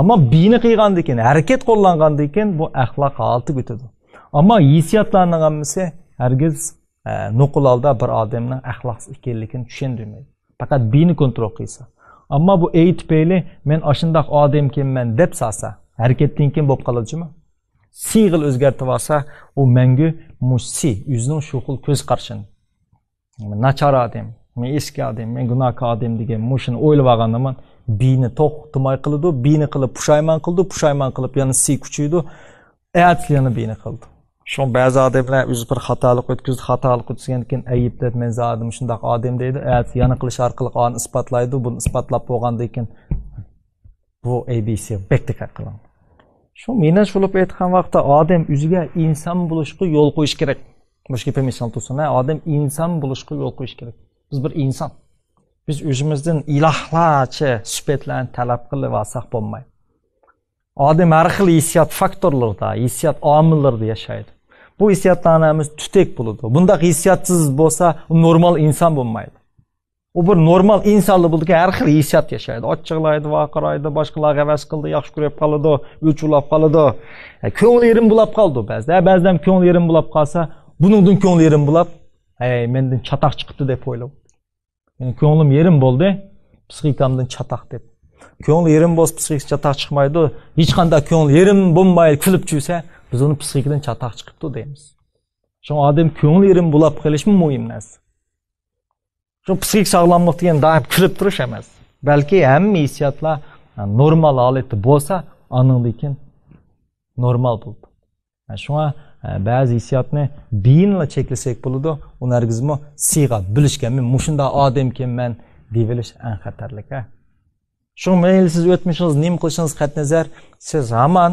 Ama biyni qilganda hareket harakat bu ahlak altı o'tadi. Ama hissiyotlarning hammasi hargiz e, nuqul olda bir odamning axloqsiz ekanligini tushundirmaydi. Faqat biyni kontrol qilsa. Ama bu aytpeyli men ashundaq odam ekanman deb salsa, harakatdan bu bo'lib qoladimi? siyg'il o'zgartib olsa u mangu musi yuzning shu xil ko'z qarashini nachora odam men eski odam men gunohkor odam degan man shuni o'ylab olganda man biyni to'xtamay qildi bini qilib pushaymon qildi pushaymon qilib yana si kuchaydi atli yana biyni qildi shu ba'zi odamlar o'zi bir xatolik o'tkazdi xatolik o'tkazgandan keyin ayblab men zodim shundoq odam deydi yana qilish orqali qoni isbotlaydi buni isbotlab bo'lgandan keyin bu abc bektika qilindi shu meni shulib aytgan vaqtda odam o'ziga inson bo'lishga yo'l qo'yish kerak boshqa permission tursin odam inson bo'lishga yo'l qo'yish kerak biz bir inson biz o'zimizdan ilohlarcha sifatlarni talab qilib olsak bo'lmaydi odam har xil hissiyot faktorlarda hissiyot omillarida yashaydi bu hissiyotlarimiz tutek bo'ladi bundoq hissiyotsiz bo'lsa normal inson bo'lmaydi u bir normal insonlar bo'lgan har xil hissiyot yashaydi ochiqlaydi vaqiraydi boshqalarga havas qildi yaxshi ko'rib qoladi o'chulab qoladi e, ko'ngli erim bo'lib qoldi ba'zida ba'zida ko'ngli erim bo'lib qolsa bunidan ko'ngli erim bo'ladi ай менден чатақ шықты деп ойлау менің көңілім ерім болды э? психикамдан чатақ деп көңіл ерім болсо психика чатақ шықмайды ғой ешқандай көңіл ерім болмай күліп жүрсе біз уну психикадан чатақ чыктуу дейміз ошон адам ерім эрин булап келиши муим нәрсе жоқ психик сагламдык деген даым күліп тұрушы емес балки эми хисиятлар нормал болса болсо екен нормал болды ә шуңа ba'zi hissiyotni biyinla cheklasak bo'ladi u nargizmi siyg'a bilishgan men mushunday odamkanman deyvelish an xatarlik shu mayli siz o'tmishingiz nim qilishingiz qat nazar siz hamon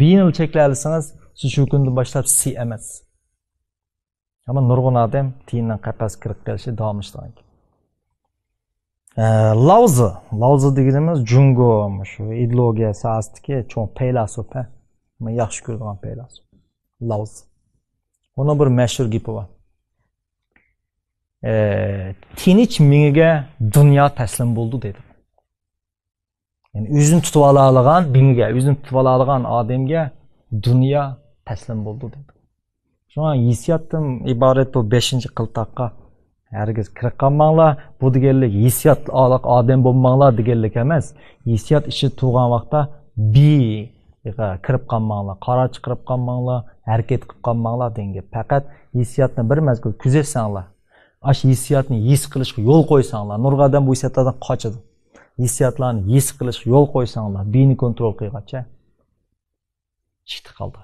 biyinl cheklalisangiz siz shu kundan boshlab si emas hamma nurg'un odam tiyindan qafas kirib qelishi davom ishlaydi lavzi lavzi deganimiz jungo shu ideologiya sohasidagi cho'ng paylasof yaxshi ko'rgan paylasof lavz mana bir mashhur gapi bor e, tinch mingiga dunyo taslim bo'ldi dedi ya'ni o'zini tutib ola olgan mingiga o'zini tutib ola olgan odamga dunyo taslim bo'ldi dedi shunga hissiyotdan iborat bu beshinchi qiltoqqa hargiz kirib qolmanglar bu deganlik hissiyot oliq odam bo'lmanglar deganlik emas hissiyot ichi tug'an vaqtda bi kirib qolmanglar qora chiqirib qolmanglar harakat qilib qolmanglar degan faqat hissiyotni bir mazgil kuzatsanlar ash hissiyotni his qilishga yo'l qo'ysanglar nurg'a bu hissiyotlardan qochadi hissiyotlarni his qilishga yo'l qo'ysanglar bini kontrol qilg'acha chiqdi qoldi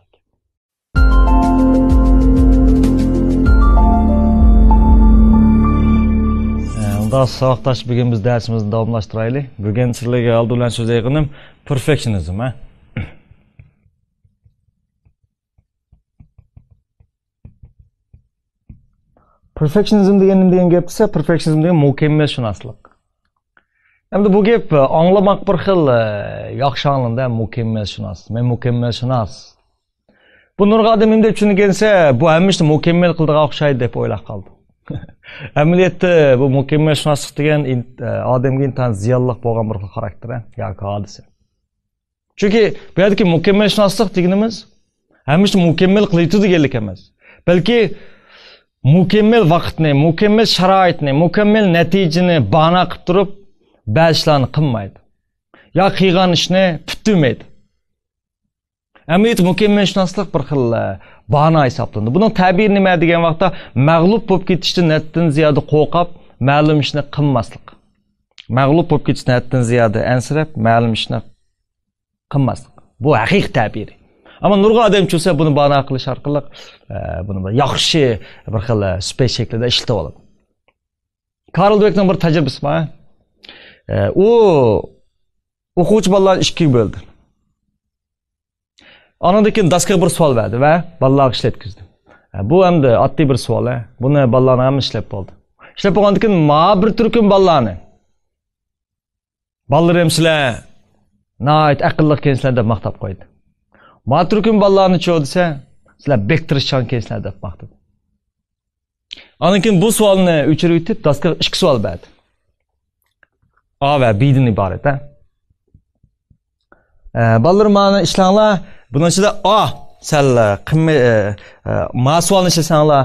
Do'st, savoqdosh, bugun biz darsimizni davomlashtiraylik. Bugun sizlarga oldi bilan so'z yig'inim perfectionizm, ha? perfectionizm deganim degan gap desa perfectionizm degan mukammalshunoslik endi bu gap e, anglamoq bir xil e, yaxshi anglandi mukammalshunos men mukammalshunos bu nurg'adi menday tushungansa bu hamma ishni mukammal qildiga o'xshaydi deb o'ylab qoldim amaliyotda e, bu mukammalshunoslik degan odamga intan ziyonli bo'lgan bir xil xarakter yoki hodisa chunki bu yerdagi mukammalshunoslik deganimiz hamma ishni mukammal qiladi deganlik emas balki mukammal vaqtni mukammal sharoitni mukammal natijani bahona qilib turib ba'zi qilmaydi yo qilgan ishni bitmaydi amaliyot mukammalshunoslik bir xil e, bahona hisoblanadi buning tabiri nima degan vaqtda mag'lub bo'lib ketishdan natdan ziyoda qo'rqab ma'lum ishni qilmaslik mag'lub bo'lib ketishdan haddan ziyoda ansirab ma'lum ishni qilmaslik bu haqiqiy tabiri ammo nurg'a odam kelsa buni bano qilish orqali e, buni yaxshi bir xil e, spech shaklida ishlatib oladi karl bekni bir tajribasi bor e, u o'quvchi bolalarni ikkiga bo'ldi anadan keyin daskaga bir savol berdi va bolalarga ishlatkizdi bu hamda oddiy bir savol buni bolalarni ham ishlab bo'ldi ishlab bo'lgandan keyin ma bir turkum bolalarni bolalar ham sizlar nihoyat aqlli ekansizlar deb maqtab qo'ydi matrukim bolalarni cho desa sizlar bek tirishchan deb boqdi andan keyin bu savolni o'chirib o'tib daska ikki savol berdi a va bdan iborat a e, bolalar mani ishlanglar buni ichida a sal e, e, ma savolni ishlasanglar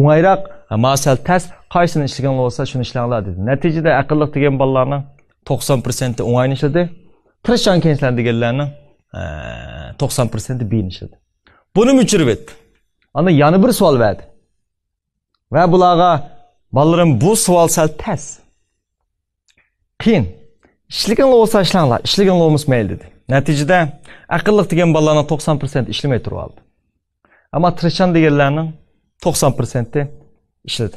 o'ngayroq ma sal tas qaysini ishlagan bo'lsa shuni ishlanglar dedi natijada aqlliq degan bolalarni to'qson prosenti o'ngayni ishladi tirishchan kensizlar deganlarni to'qson persenti biyinishadi buni uchirib etdi ana yana bir savol berdi va bularga bolalarim bu savol sal tas qiyin ishlaganlar bo'lsa ishlanglar ishlaganlar bo'lmasa mayli dedi natijada aqlli degan bolalarni to'qson persenti ishlamay turib oldi ammo tirishchan deganlarni to'qson persenti ishladi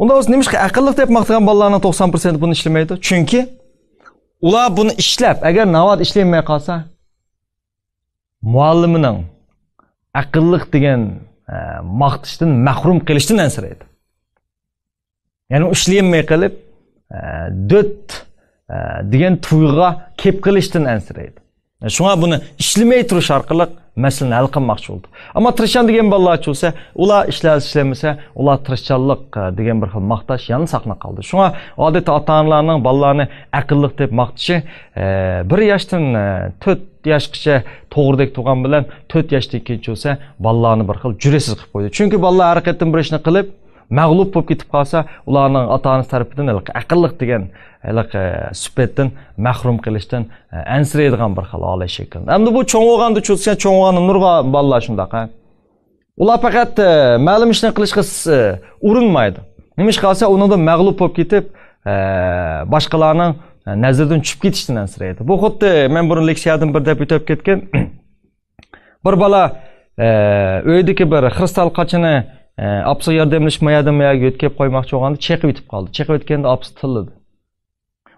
unda o'zi nimishqa aqlli deb maqtagan bolalarni to'qson persenti buni ishlamaydi chunki ular buni ishlab agar navod ishlamay qolsa muallimining aqlliq degan e, maqtishdan mahrum qilishdan ansiraydi ya'ni ishlayolmay qilib e, do't e, degan tuyg'uga kelib qilishdan ansiraydi shunga buni ishlamay turish orqali masalani hal qilmoqchi bo'ldi ammo tirishchan degan bolalarchi bo'lsa ular ishlar ishlamasa ular tirishchanlik degan bir xil maqtash yana saqlanib qoldi shunga odatda ota onalarning bolalarni aqlli deb maqtashi e, bir yoshdan e, to'rt yoshgacha to'g'ridek tug'an bilan to'rt yoshdan keyin bo'lsa bolalarni bir xil juresiz qilib qo'ydi chunki bolalar har qayerdan bir ishni qilib mag'lub bo'lib ketib qolsa ularning ota onasi tarafidan aqlliq degan e, sifatdan mahrum qilishdan e, ansiraydigan bir xil holat shekil endi bu cho'ng'ig'anda cho'tgan cho'ng'ig'an nurg'a bolalar shundaqa ular faqat e, ma'lum ishni qilishga urinmaydi nima ish qilsa unida mag'lub bo'lib ketib boshqalarning nazardan tushib ketishdan ansiraydi bu xuddi men burun leksiyadan bir deb o'tib ketgan bir bola o'ydiki bir xristal qachini apsi yordamlashmayadimi yoki o'tkazib qo'ymoqchi bo'lganda cheqib yutib qoldi cheqib o'tganda opsi tilladi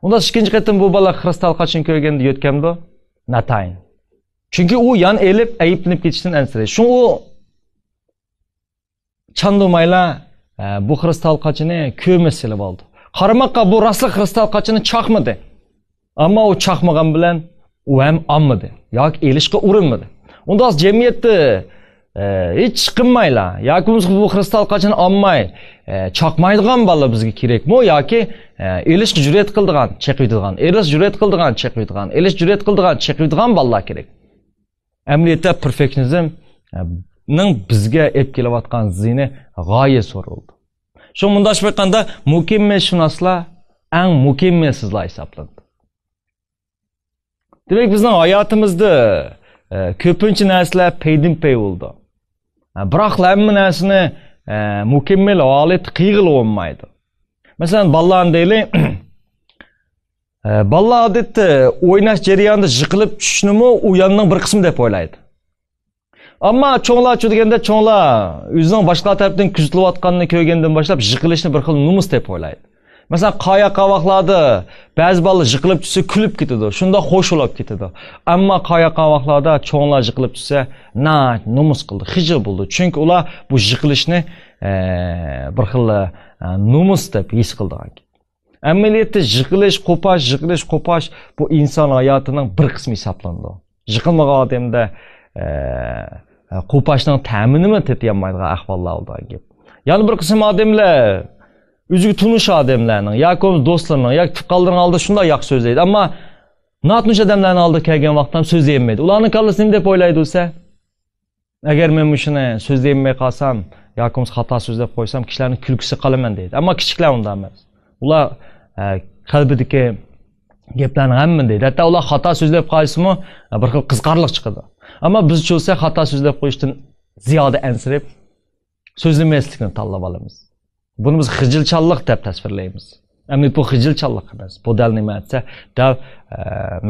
undan ikkinchi qatim bu bola xristal qachon ko'rganda yotganda natayin chunki u yon elib ayblanib ketishdan ansiraydi shu u chandumayla e, bu xristal qochini ko'mi silib oldi qaramaqa bu rostli xristal qochini chaqmidi ammo u chaqmagan bilan u ham ommidi yoki elishga urinmadi unda jamiyatni эч кынмайла якубузду кырсыталыкка чейин алмай чакмайдыган бала керек мо яки элиш жүрет қылдыған чекидыган элиш жүрет қылдыған чекидыган элиш жүрет қылдыған чекидыган балдар керек амилиетте перфекционизмнын бизге элип келип аткан зыйны гае зор болду ошо мындайчып айтканда мукеммелшунаслар эң мукеммелсизлар эсептелет демек биздин аятыбызды көпінші нерселер пейдин пей болды biroq hamma narsani e, mukammal olit qilib bo'lmaydi masalan bolalarni deylik e, bolalar odatda o'ynash jarayonida yiqilib tushishnimi u yonning bir qismi deb o'ylaydi ammo cho'nglarchi deganda cho'nglar o'zining boshqa tarafdan kuzatilayotganini ko'rgandan boshlab yiqilishni bir xil numus deb o'ylaydi masalan qoya vaqladi ba'zi bolalar yiqilib tushsa kulib ketadi shunda xo'shilib ketadi ammo qoya qovoqlarda cho'nglar yiqilib tushsa na numus qildi hijr bo'ldi chunki ular bu yiqilishni e, bir xil e, numus deb his qildi amaliyotda yiqilish qo'pash yiqilish qo'pash bu inson hayotining bir qismi hisoblanadi yiqilmagan odamda e, qo'pashning ta'mi nima deb ahvollar ya'ni bir qism odamlar Üzügü tunuş ademlərinin, ya qovun dostlarının, ya tuqqalların aldı şunda yaq söz Ama Amma natnuş adamlarını aldı kəlgən vaxtdan söz deyilmedi. Ulanın qalısını dep oylaydı olsa, Əgər mən bu söz yemeye qalsam, yaxud hata sözləb qoysam, kişilerin külküsü qalıman deydi. Amma kiçiklər ondan emas. Ular ə, qalbidəki geplərin hamını deydi. Hətta ular xata sözləb qoysmı, bir xil qızqarlıq çıxıdı. Amma biz olsa xata sözləb qoyuşdan ziyadə ənsirib sözləməslikni tanlab alırıq. Bunu biz xijilchanlik deb tasvirlaymiz. Ammo bu xijilchanlik emas. Bu dal nima aytsa, dal e,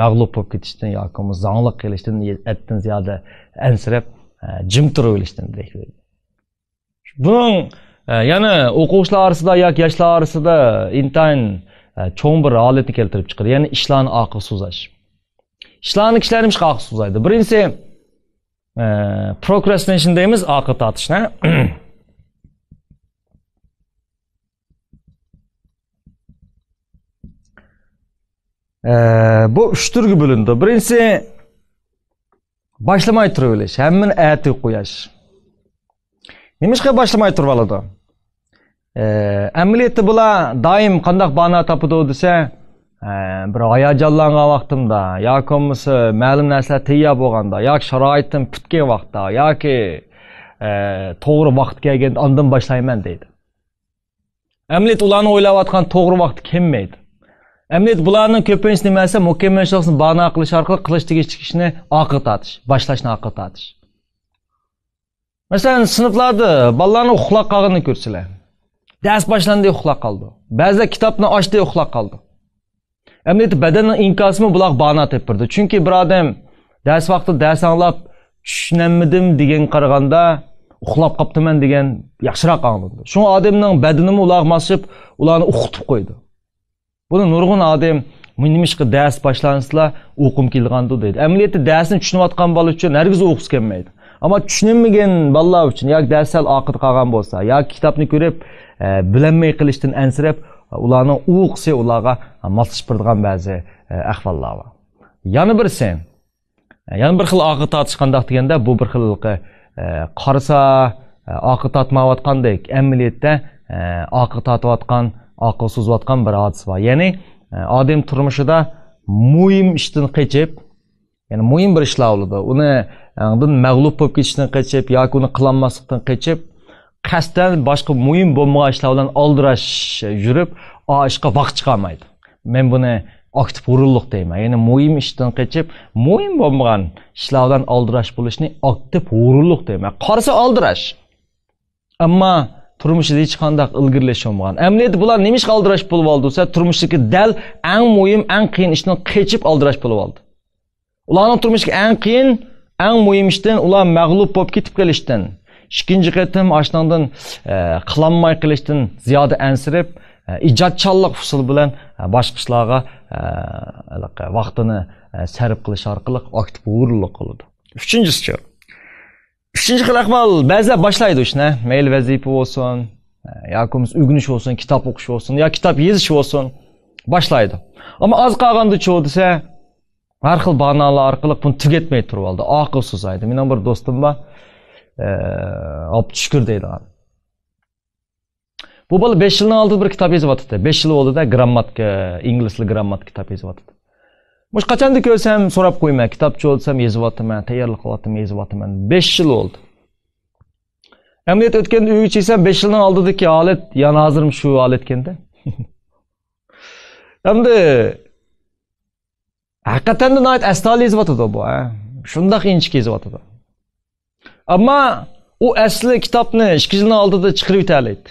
mag'lub bo'lib ketishdan yoki zongliq qilishdan atdan ziyoda ansirab jim e, turaverishdan Bunun e, ya'ni o'quvchilar orasida yoki yoshlar orasida intayin cho'ng bir holatni keltirib chiqadi. Ya'ni işlan oqib so'zash. ishlarni kishilarni ishga oqib so'zaydi. Birinchisi procrastination deymiz, oqib ne? бұл үш түрге бөлінді бірінші башламай тұрып іліш әммін әти қояш немешқа башламай тұрып алады әмілеті бұла дайым қандақ бана тапыды десе бір жалланған вақтымда яки болмаса мәлім нәрселер тия болғанда яки шарайтым піткен уақытта яки тоғры уақыт келгенде андан башлаймын дейді әмілет ұланы ойлап жатқан тоғры уақыт келмейді endi bularning ko'pincha nimasi mukammalshunosni bano qilish арқылы qilish tegishli ishni orqa tortish boshlashni orqa tortish masalan sinflarda bolalarni uxlab qolganini ko'rsanglar dars boshlandi uxlab qoldi ba'zilar kitobni ochdi uxlab qoldi endi badanni inkosimi bular bano tepirdi chunki bir odam dars vaqtida dars anglab tushunamidim degan qaraganda uxlab qolibdiman degan yaxshiroq angladi shu odamning badanini ular mosib ularni uxutib qo'ydi buni nurg'un odam nimishqa dars boshlansa o'qim kelgandi deydi amaliyotda darsni tushunayotgan bola uchun hargiz o'qisi kelmaydi ammo tushunmagan bolalar uchun yoki dars sal oqit qolgan bo'lsa yoki kitobni ko'rib e, bilinmay qilishdan ansirab ularni o'qisi ularga moslashib turadigan ba'zi e, ahvollar bor yana birisi e, yana bir xil oqit tortish qandoq deganda bu bir xil e, qarasa oqit tortmayotgandek amaliyotda oqit tortayotgan aql suzayotgan bir hodisa bor ya'ni e, odam turmushida muhim ishdan qochib ya'ni muhim bir ishlar bo'ladi uni e, mag'lub bo'lib ketishdan qochib yoki uni qilolmaslikdan qochib qasddan boshqa muhim bo'lmagan ishlar bilan oldirash yurib ishga vaqt chiqolmaydi men buni aktiv g'urulliq deyman ya'ni muhim ishdan qochib muhim bo'lmagan ishlar bilan oldirash bo'lishni aktiv g'urulliq deyman qarasa oldirash ammo hiç turmushida hech qanday ilgirlasholmagan amliyati bular nemish aldirash bo'lib oldi desa turmushdagi dal ang muhim ang qiyin ishni qechib aldirash bo'lib oldi ularni turmushdagi ang qiyin ang muhim ishdan ular mag'lub bo'lib ketib qolishdan ikkinchi qatim ashundan e, qilolmay qilishdan ziyoda ansirib e, ijodchanlik usul bilan e, boshqa ishlarga vaqtini kılış qilish orqali aktiv o'rinli qiladi uchinchisi Үшінші қыл ақмал бәзі башлайды үшін ә мейлі вәзипе болсын якобы үгүнүш болсун китап окуш болсун я китап эзиш болсун башлайды ама аз калганды чоо десе ар кыл бааналар аркылуу буну түгетмей туруп алды акыл сузайды менен бир достум бар алып түшкүр дейт ага бул бала беш жылдын алдында бир китап эзип атты беш жыл болду да грамматика инглис тили грамматика китап эзип атты Mush qachonda ko'rsam so'rab qo'yman kitobchi bo'lsam yozyapman tayyorlab qilyapman yozyapman besh yil bo'ldi amaliyot o'tganda uy ichsa besh yildan oldidagi alet yana Hem de hakikaten de endi haqiqatdan astoyil yozyotdi bu şundak shundoq inchik yozyotdi ammo u asli ne? ikki aldı da chiqirib yutalaydi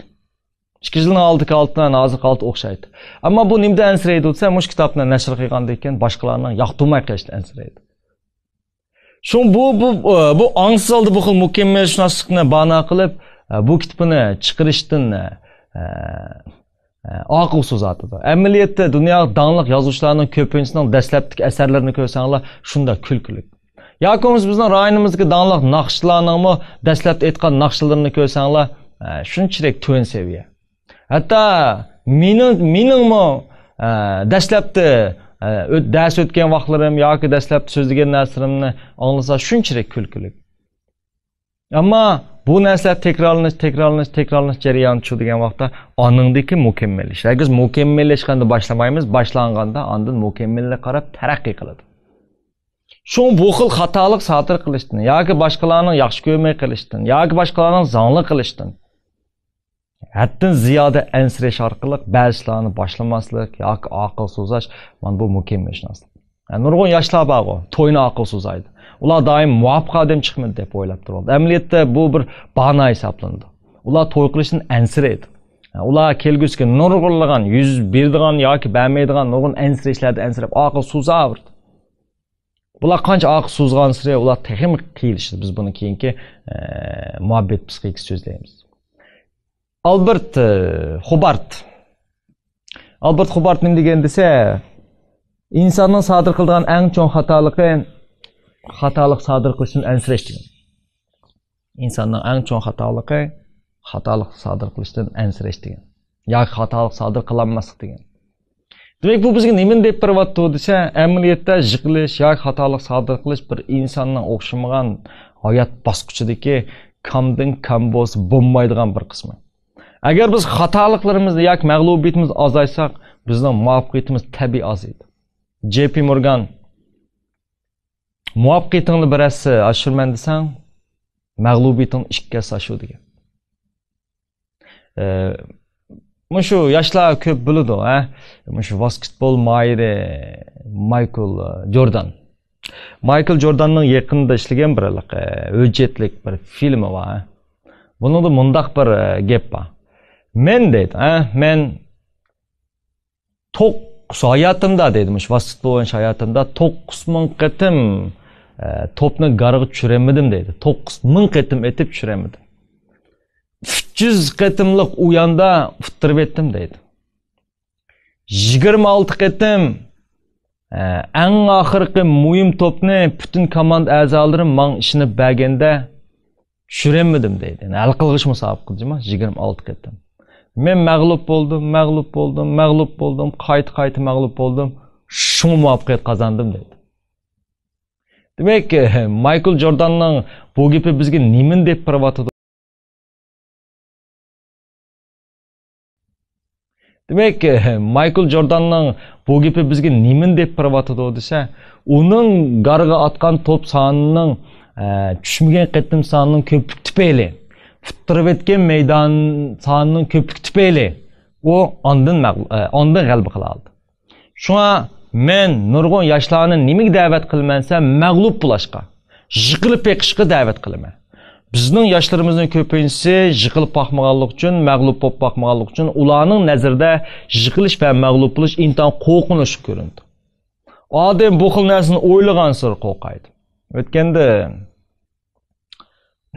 ishkizlikni oldi qaltdan hozir qalt o'xshaydi ammo bu nimda ansiraydi desa mush kitobni nashr qilgandan keyin boshqalarni yoqtirmay qilishni ansiraydi shu bu bu e, bu ongsoldi bu xil mukammalshunoslikni bano qilib e, bu kitobni chiqarishdan e, aql so'zatidir amaliyotda dunyo danliq yozuvchilarning ko'pinchisining dastlabki asarlarini ko'rsanglar shunda kulkilik yoki biz bizni rayonimizdagi danliq naqshlarnimi dastlabda aytgan naqshlarni ko'rsanglar shunchalik tuan seviya hatto meni meningmi dastlabki e, dars o'tgan vaqtlarim yoki dastlabki so'zlagan narsalarimni anglasa shunchalik kulgili ammo bu narsalar takrorlanish takrorlanish takrorlanish jarayoni shu degan vaqtda onindiki mukammallash agar mukammallashganda boshlamaymiz boshlanganda ondan mukammalga qarab taraqqiy qiladi shu bu xil xatolik sodir qilishdan yoki boshqalarni yaxshi ko'rmay qilishdan yoki boshqalarni zonli qilishdan Həddən ziyadə ənsireşarqılıq, bəzilərini başlamaslıq, ya ağılsızlaş, mən bu mükemmelşinasılıq. Yəni nurgun yaşlar bağı, toyuna ağılsızaydı. Ular daim muhab qadim çıxmadı deyib oylayıb duruldu. Əməliyyatda bu bir bahana hesablandı. Ular toy qilishdan ənsirəydi. Yəni, ular kelgusga nurg'unlagan, yuz berdigan yoki bermaydigan nurg'un ənsirishlarda ənsirab aql suzaverdi. Bular qancha aql suzgansirab, ular texnik qiyilishdi. Biz buni keyingi e, muhabbet psixikasi so'zlaymiz. алберт э, хубарт алберт хубарт эмне деген десе инсандын садыр қылдыған әң чоң хаталықы, хаталық садыр кылышын энсиреш деген инсандын чоң хаталықы, хаталық садыр кылыштан энсиреш деген хаталық хаталык садыр кыла деген демек бұл бізге немен деп ватты атты десе амилиятте жыгылыш яғы хаталық садыр кылыш бір инсанның оқшымыған аят баскычыдагы камдын кам болсо болмайдыган бір кысмы agar biz xatoliklarimizni yoki mag'lubiyatimiz ozaytsak bizni muvaffaqiyatimiz tabiiy ozaydi jp morgan muvaffaqiyatingni birasi oshirman desang mag'lubiyating ikkisi ashu degan mana shu yoshlar ko'p biladi a mana shu basketbol mayri maykl jordan maykl jordanning yaqinda ishlagan bir e, hujjatlik bir filmi bor bunida mundoq bir e, gap bor mandate. ha? Men eh, toks hayatımda dedim. Vasıtlı olan hayatımda toks mın kıtım e, topni garığı çüremedim dedi. Toks mın kıtım etip çüremedim. 300 qetimlik uyanda fıttırıp ettim dedi. 26 qetim en ahırkı muhim topni bütün komand azalarım man işini bergende çüremedim dedi. Yani el kılgış mı sahip kılcıma? 26 qetim. мен мәғлұп болдым мәғлұп болдым мәғлұп болдым қайт қайты мәғлұп болдым шұңым алып қазандым деді демек майкл джорданның бұл бізге немін деп баратыр демек майкл джорданның бұл бізге немін деп баратыр десе оның гарға атқан топ санының ә, түшмеген санының көптік тіпейлі futtirib o'tgan maydon sonining ko'pligi tufayli u ondan e, ondan g'alaba qila oldi shunga men nurg'un yoshlarni nimaga da'vat qilmansa mag'lub bo'lishga yiqilib yiqishga da'vat qilaman bizning yoshlarimizni ko'pincha yiqilib boqmaganlik uchun mag'lub bo'lib boqmaganlik uchun ularning nazarida yiqilish va mag'lub bo'lish inton qo'rqinch ko'rindi odam bu xil narsani o'ylagan sir qo'rqaydi o'tganda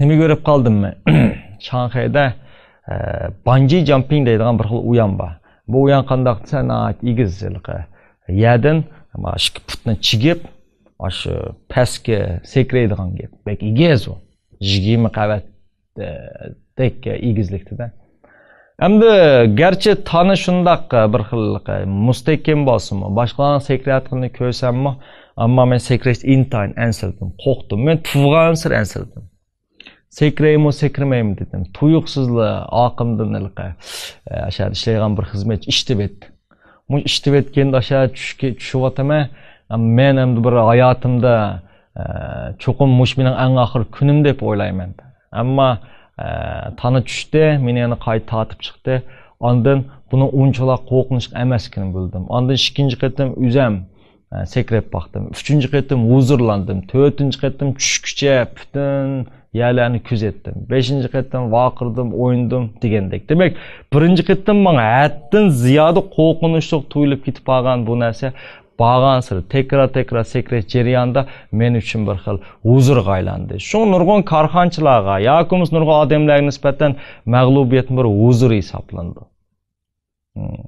nima ko'rib qoldim men shanxayda e, banji jamping deydigan bir xil uyan bor bu uyan qandaq desa egiz yerdan shu putni chigib shu pastga sekraydigan gap bek egiz u yigirma qavatdek e, igizlikdida endi garchi tani shundoq bir xil mustahkam bo'lsinmi boshqalarni sekrayotganini ko'rsammi ammo men sekrashni intayin ansirdim qo'rqdim men tug'an sir ansirdim sekraymu sekramaymi dedim tuyuqsizla oqimdan ilqi e, asha ishlaydigan bir xizmatchi ishitib etdi ishitib etkanda asha tushyapman men endi bir hayotimda cho'qim mush mening eng oxirgi kunim deb o'ylayman ammo e, tani tushdi meni yana qayta tortib chiqdi ondan buni unchaloq qo'rqinchli emasligini bildim ondan ikkinchi qatim o'zam e, sekrab boqdim uchinchi qatim huzurlandim to'rtinchi qatim tushgacha butun iyalarni kuzatdim beshinchi qatdan vaqirdim o'yindim degandek demak birinchi qatdan manga haddan ziyodi qo'rqinchliq tuyulib ketib qolgan bu narsa borgan siri tekrar tekrar sekret jarayonda men uchun bir xil huzurga aylandi shu nurg'on korxonchilarga yoki nurg'un odamlarga nisbatan mag'lubiyat bir huzur hisoblandi hmm.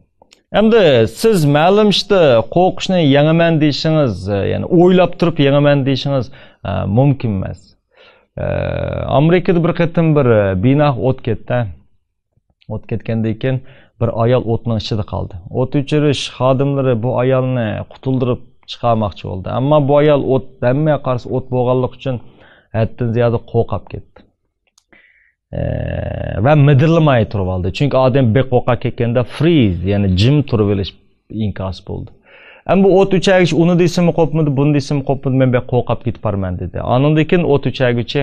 endi siz ma'lum ishda qo'rqishni yengaman deyishingiz e, ya'ni o'ylab turib yengaman deyishingiz e, mumkin emas amerikada bir qayerdan bir bina o't ketdi o't ketgandan keyin bir ayol o'tni ichida qoldi o't o'chirish xodimlari bu ayolni qutuldirib chiqarmoqchi bo'ldi ammo bu ayol o't hamma qarshi o't bo'lganligi uchun haddan ziyodi qo'rqib ketdi va midirlamay turib oldi chunki odam beqo'qa ketganda friz ya'ni jim turib olish inkos bo'ldi bu o't o'chagichi uni deysizmi qo'pmidi buni deysizmi qo'pmidi men buyoqqa qo'rqib ketibman dedi anundan keyin o't o'chagichi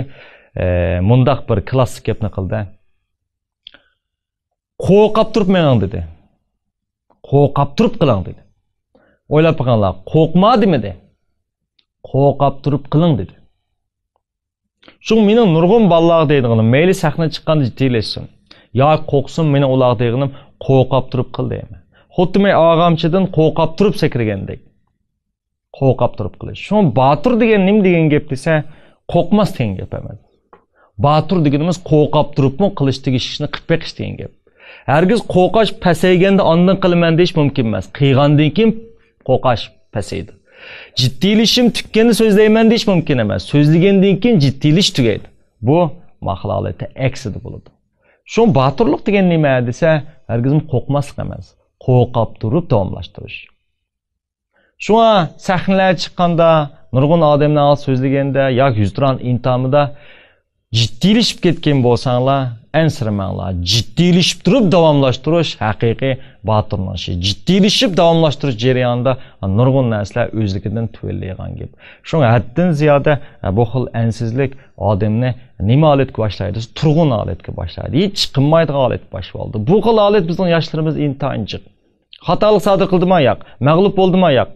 e, mundoq bir klassik gapni qildi qo'rqib turib mening dedi qo'rqib turib qiling dedi o'ylab qilganlar qo'rqmadimidi qo'rqib turib qiling dedi shu mening nurg'un balalar deydiganim mayli sahna chiqqanda jiddiylashin yo qo'rqsin meni ular deydiganim qo'rqib turib qil deyman xuddi men og'amchidan qo'rqib turib sakragandek qo'rqib turib qilish shu botir degan nima degan gap desa qo'rqmas degan gap emas botir deganimiz qo'rqib turibmi qilish degan ishni qilib beqish degan gap hargiz qo'rqash pasayganda ondan qilaman deyish mumkin emas qiygandan keyin qo'rqash pasaydi jiddiylashim tukkani so'zlayman deyish mumkin emas so'zlagandan keyin jiddiylash tugaydi bu mahlolatda aksida bo'ladi shu botirlik degan nima desa hargiz qo'rqmaslik emas qo'rqib turib taomlashtirish shua sahnalarga chiqqanda nurg'un odamlar oz so'zlaganda yoki yuzturon intomida jiddiylashib ketgan bo'lsanglar ansiramanglar jiddiylashib turib davomlashtirish haqiqiy botirlashi jiddiylashib davomlashtirish jarayonida nurg'un narsalar o'zligidan tuvellaygan gap shunga haddan ziyoda e, bu xil ansizlik odamni nima holatga boshlaydi turg'un holatga boshlaydi hech chiqinmaydigan holatga oldi bu xil holat bizning yoshlarimiz intayin jiq хаталық садыр қылды ма яқ мағлұп болды ма яқ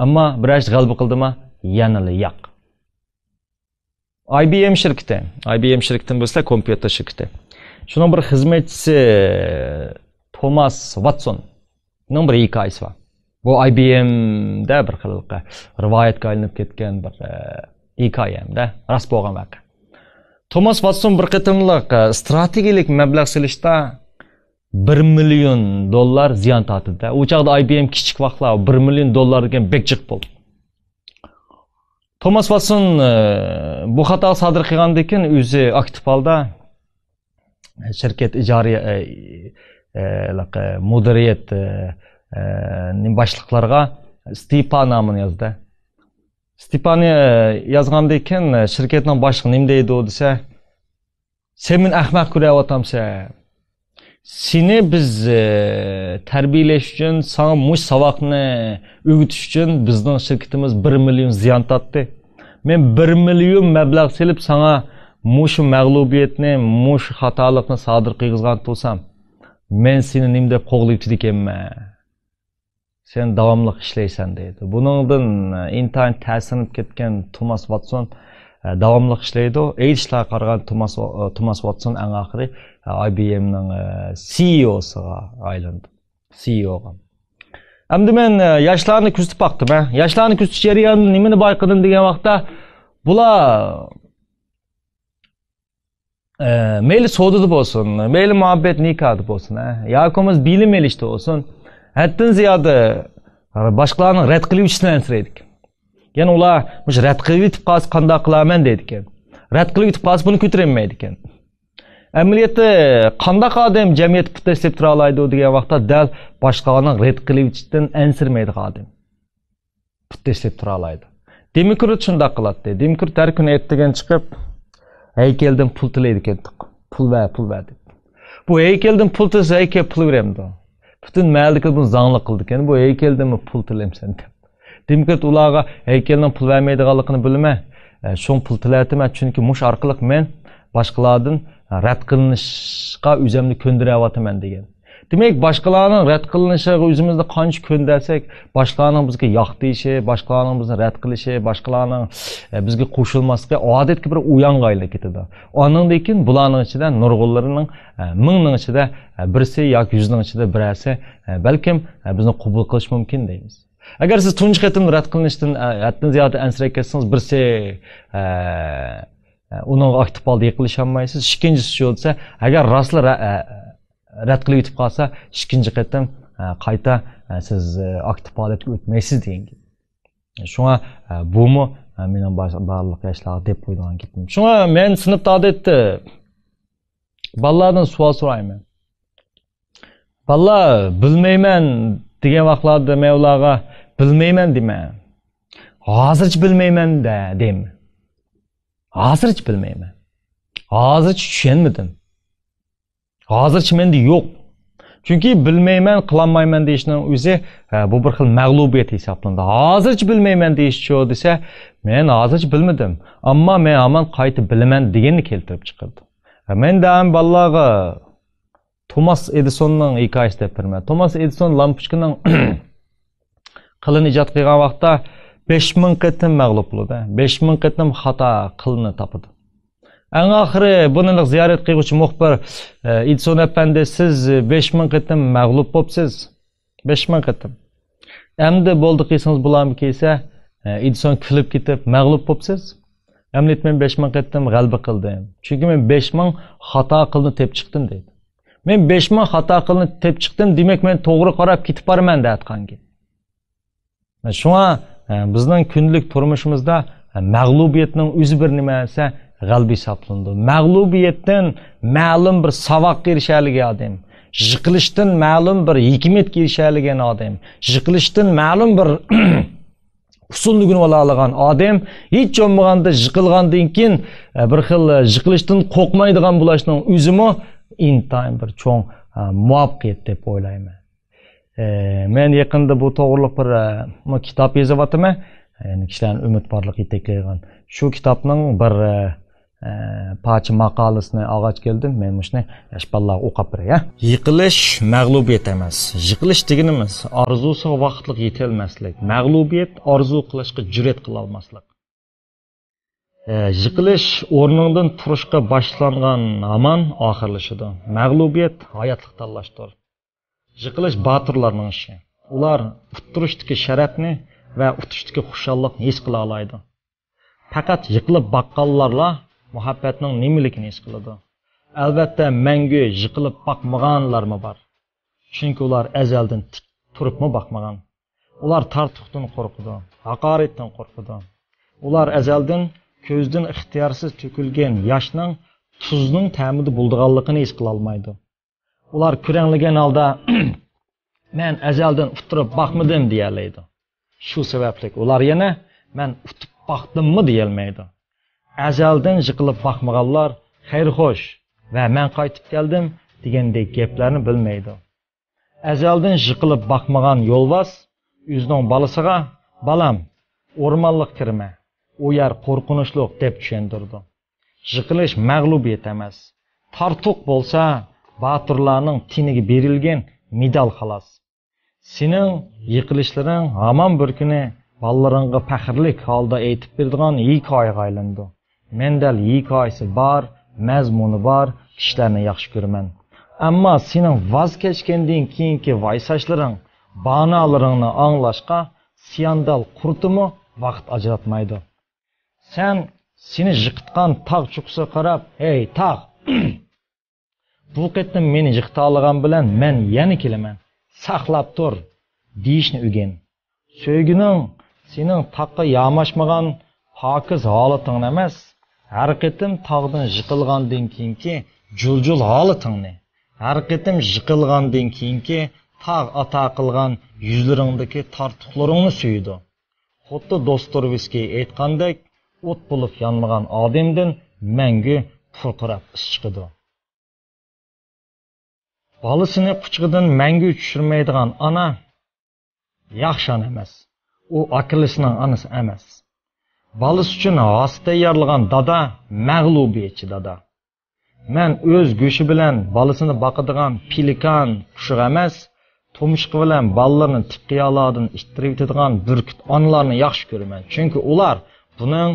амма біраз ғалбы қылды ма янылы яқ IBM шіркіті IBM шіркітін білсе компьютер шіркіті шұның бір қызметшісі томас ватсон бұның бір хикаясы бар бұл IBM-де бір қылықы риwayatқа ілініп кеткен бір хикая да рас болған вақы томас ватсон бір қытымлық стратегиялық мәбләғ сілішта бір миллион доллар зиян тартты да ол ibm кішік вакыла бір миллион доллар деген бек Томас болды томас ватсон бұл катага садыр кылган екен өзі актив алда ширкет ижари мудариет башлыкларга степанамын язды степан жазғанда екен шіркеттің башлыгы немдейді дейді десе сен мени көріп жатамын сен сені біз ә, тәрбиелеш үшін саған мұш сабақны үгітіш үшін біздің шіркітіміз бір миллион зиян татты. мен бір миллион мәбләғ селіп саңа мұшу мәғлубиетіне мұш хаталықны садыр қиғызған тұлсам, мен сені немдеп деп екенмін сен давамлық ішлейсің дейді Бұныңдың интайын тәсініп кеткен томас ватсон ә, давамлық ішлейді ей қараған томас, томас ватсон ең ақыры IBMнің CEO-сыға айланды CEO-ға әмді мен яшларны күзүп бактым э яшларны күзүп жарыяны немени байкадым деген убакта була мейли соода болсун мейли муаббет никада болсун э яки болбосо билим элиште болсун аттен зыяды башкалардын ред кылуучусунан сирейдик яни улар мыш ред кылып кетип калса кандай кыла экен ред кылып кетип калса буну көтөрө эмейт экен Əməliyyətdə qanda qadim cəmiyyət protest etdirə alaydı o digər vaxtda dəl başqalarının red qiliviçdən ənsirməydi qadim. Protest etdirə alaydı. Demikr şunda qılatdı. Demikr hər gün etdigən çıxıb heykeldən pul tiləydi getdik. Pul və pul və dedi. Bu heykeldən pul tilsə heykel pul verəmdi. Bütün məhəllədə bunu zanlı qıldı. Yəni bu heykeldən mi pul tiləmsən dedi. Demikr ulağa heykeldən pul verməydiğanlığını bilmə. Şon pul tilətimə çünki muş arqılıq mən başqalardan rad qilinishga o'zimni ko'ndiryaptiman degan demak boshqalarni rad qilinishiga o'zimizni qancha ko'ndirsak boshqalarni bizga yoq deyishi boshqalarni bizni rad qilishi boshqalarni e, bizga qo'shilmaslikka odatga bir o'yonga aylanib ketadi ondan keyin bularni ichida nurg'unlarni e, mingning ichida e, birisi yoki yuzning ichida birasi balkim bizni qabul qilish mumkin deymiz agar siz tunchi qatim rad qilinishdan haddan ziyod ansirab ketsangiz birsi Э, uningga aktiv yiqilish yiqilisholmaysiz ikkinchisi shu bo'lsa agar rostla e, rad qilib yutib qolsa ikkinchi qatam e, qayta e, siz aktiv holatga o'tmaysiz degan gap shunga bumi meni barliq yoshlarga deb qo'ydigan gapim shunga men sinfda odatda bolalardan savol so'rayman bolalar bilmayman degan vaqtlarda men ularga bilmayman deyman hozircha bilmayman da deyman hozirchi bilmayman hozircha tushunmadim hozircha menda yo'q chunki bilmayman qilolmayman deyishni o'zi bu bir xil mag'lubiyat hisoblanadi hozircha bilmayman deyishchi desa men hozircha bilmadim ammo men hamon qaytib bilaman deganni keltirib chiqardi menda ham ballag'i tomas edisonning hikoyasi deb birman tomas edison lampochkani qilini ijod qilgan vaqtda besh ming qitim mag'lub bo'ladi besh ming qitim xato qilni topdi eng oxiri buni ziyorat qilguvchi muxbir e, idson apandi siz besh ming qitim mag'lub bo'libsiz besh ming qitim endi bo'ldi qilsangiz bularni kelsa e, idson kulib ketib mag'lub bo'libsiz endi men besh ming qitim g'alba qildim chunki men besh ming xato qilni deb chiqdim deydi men besh ming xato qilni deb chiqdim demak men to'g'ri qarab ketib borman deyotganga shunga Э, bizning kunlik turmushimizda mag'lubiyatning o'zi bir nima desa g'albi hisoblanadi mag'lubiyatdan ma'lum bir saboq erishaligan odam yiqilishdan ma'lum bir hikmatga erishaligan odam yiqilishdan ma'lum bir usulni ugunib ola olgan odam hech bo'lmaganda yiqilgandan keyin e, bir xil yiqilishdan e, qo'rqmaydigan bo'lishning o'zimi intayin bir cho'ng e, muvaffaqiyat deb o'ylayman men yaqinda bu to'g'riliq bir kitob yozyapman ya'ni kishilarni umidborlik yetaklaydigan shu kitobning bir parcha maqolasini og'ach keldim men shuni yosh bolalarga o'qib biray yiqilish mag'lubiyat emas yiqilish deganimiz orzusiga vaqtliq yetolmaslik mag'lubiyat orzu qilishga jur'at qilolmaslik yiqilish o'rningdan turishga boshlangan aman oxirlashadi mag'lubiyat hayotlik tanlashdir yiqilish botirlarning ishi ular uturishdagi sharafni va utishdagi xushalliqni his qila oladi faqat yiqilib boqqanlarla muhabbatning nimaligini his qiladi albatta mangu yiqilib boqmaganlarmi bor chunki ular azaldan tik turibmi boqmagan ular tartiqdan qo'rqidi haqoratdan qo'rqidi ular azaldan ko'zdan ixtiyorsiz to'kilgan yoshning tuzning ta'mida bo'ldiganligini his qilolmaydi ular kurangligan holda man azaldan utirib boqmidim deyolmaydi shu sababli ular yana man utib boqdimmi deyolmaydi azaldan yiqilib boqmaganlar xayrxo'sh va man qaytib keldim degandek gaplarni bilmaydi azaldan yiqilib boqmagan yo'lbars o'zining bolasiga balam o'rmonliq kirma u yer qo'rqinchliq deb tushuntirdi yiqilish mag'lubiyat emas tortuq bo'lsa батырларның тінігі берілген медал қалас. сенің екілішлерің аман бір күні балаларыңға пәхірлік қалда айтып бердіған хикаяға айланды мен дәл хикаясы бар мәзмұны бар кішілеріні жақсы көрмен. әмма сенің ваз кешкенден кейінгі вайсашларың баналарыңны аңлашқа сияндал құртымы вақыт ажыратмайды сән сені жықытқан тақ чуқсы қарап ей тақ bu qayerdan meni yiqita bilan men yana kelaman saqlab tur deyishni o'rgan so'ygining sening taqqa yamashmagan pokiz holatingni emas har qitim tog'dan yiqilgandan keyingi juljul holatingni har qitim yiqilgandan keyingi tog' ato qilgan yuzlaringdagi tortiqlaringni suydi xuddi dostorviskiy aytgandek o't bo'lib yonmagan odamdan mangu qurqirab ish chiqadi bolasini quchqidan mangu tushirmaydigan ona yaxshi ona emas u akilisning onasi emas bolasi uchun g'oz tayyorlagan dada mag'lubiyatchi dada man o'z go'shi bilan bolasini boqadigan pelikan qushiq emas turmushqi bilan bolalarni tiqqiyolodin ittirib yetadigan burkut onalarni yaxshi ko'raman chunki ular buning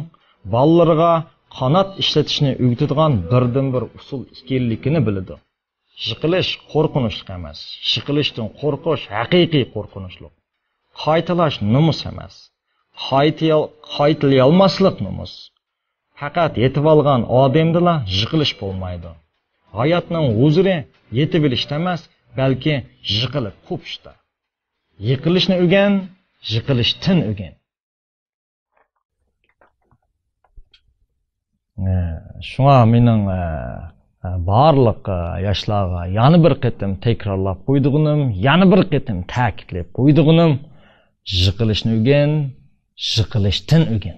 bolalarga qanot ishlatishni o'rgatadigan birdan bir usul ekanligini biladi yiqilish qo'rqinchlik emas yiqilishdan qo'rqish haqiqiy qo'rqinchlik qaytalash numus emas qaytilayolmaslik numus faqat yetib olgan odamdala yiqilish bo'lmaydi hayotning o'ziri yetib olishda emas balki yiqilib qopishda yiqilishni o'rgan yiqilishdan o'rgan shunga mening e, barliq yoshlarga yana bir qitim takrorlab qo'ydig'inim yana bir qitim ta'kidlab qo'ydig'inim yiqilishni o'rgan yiqilishdan o'rgan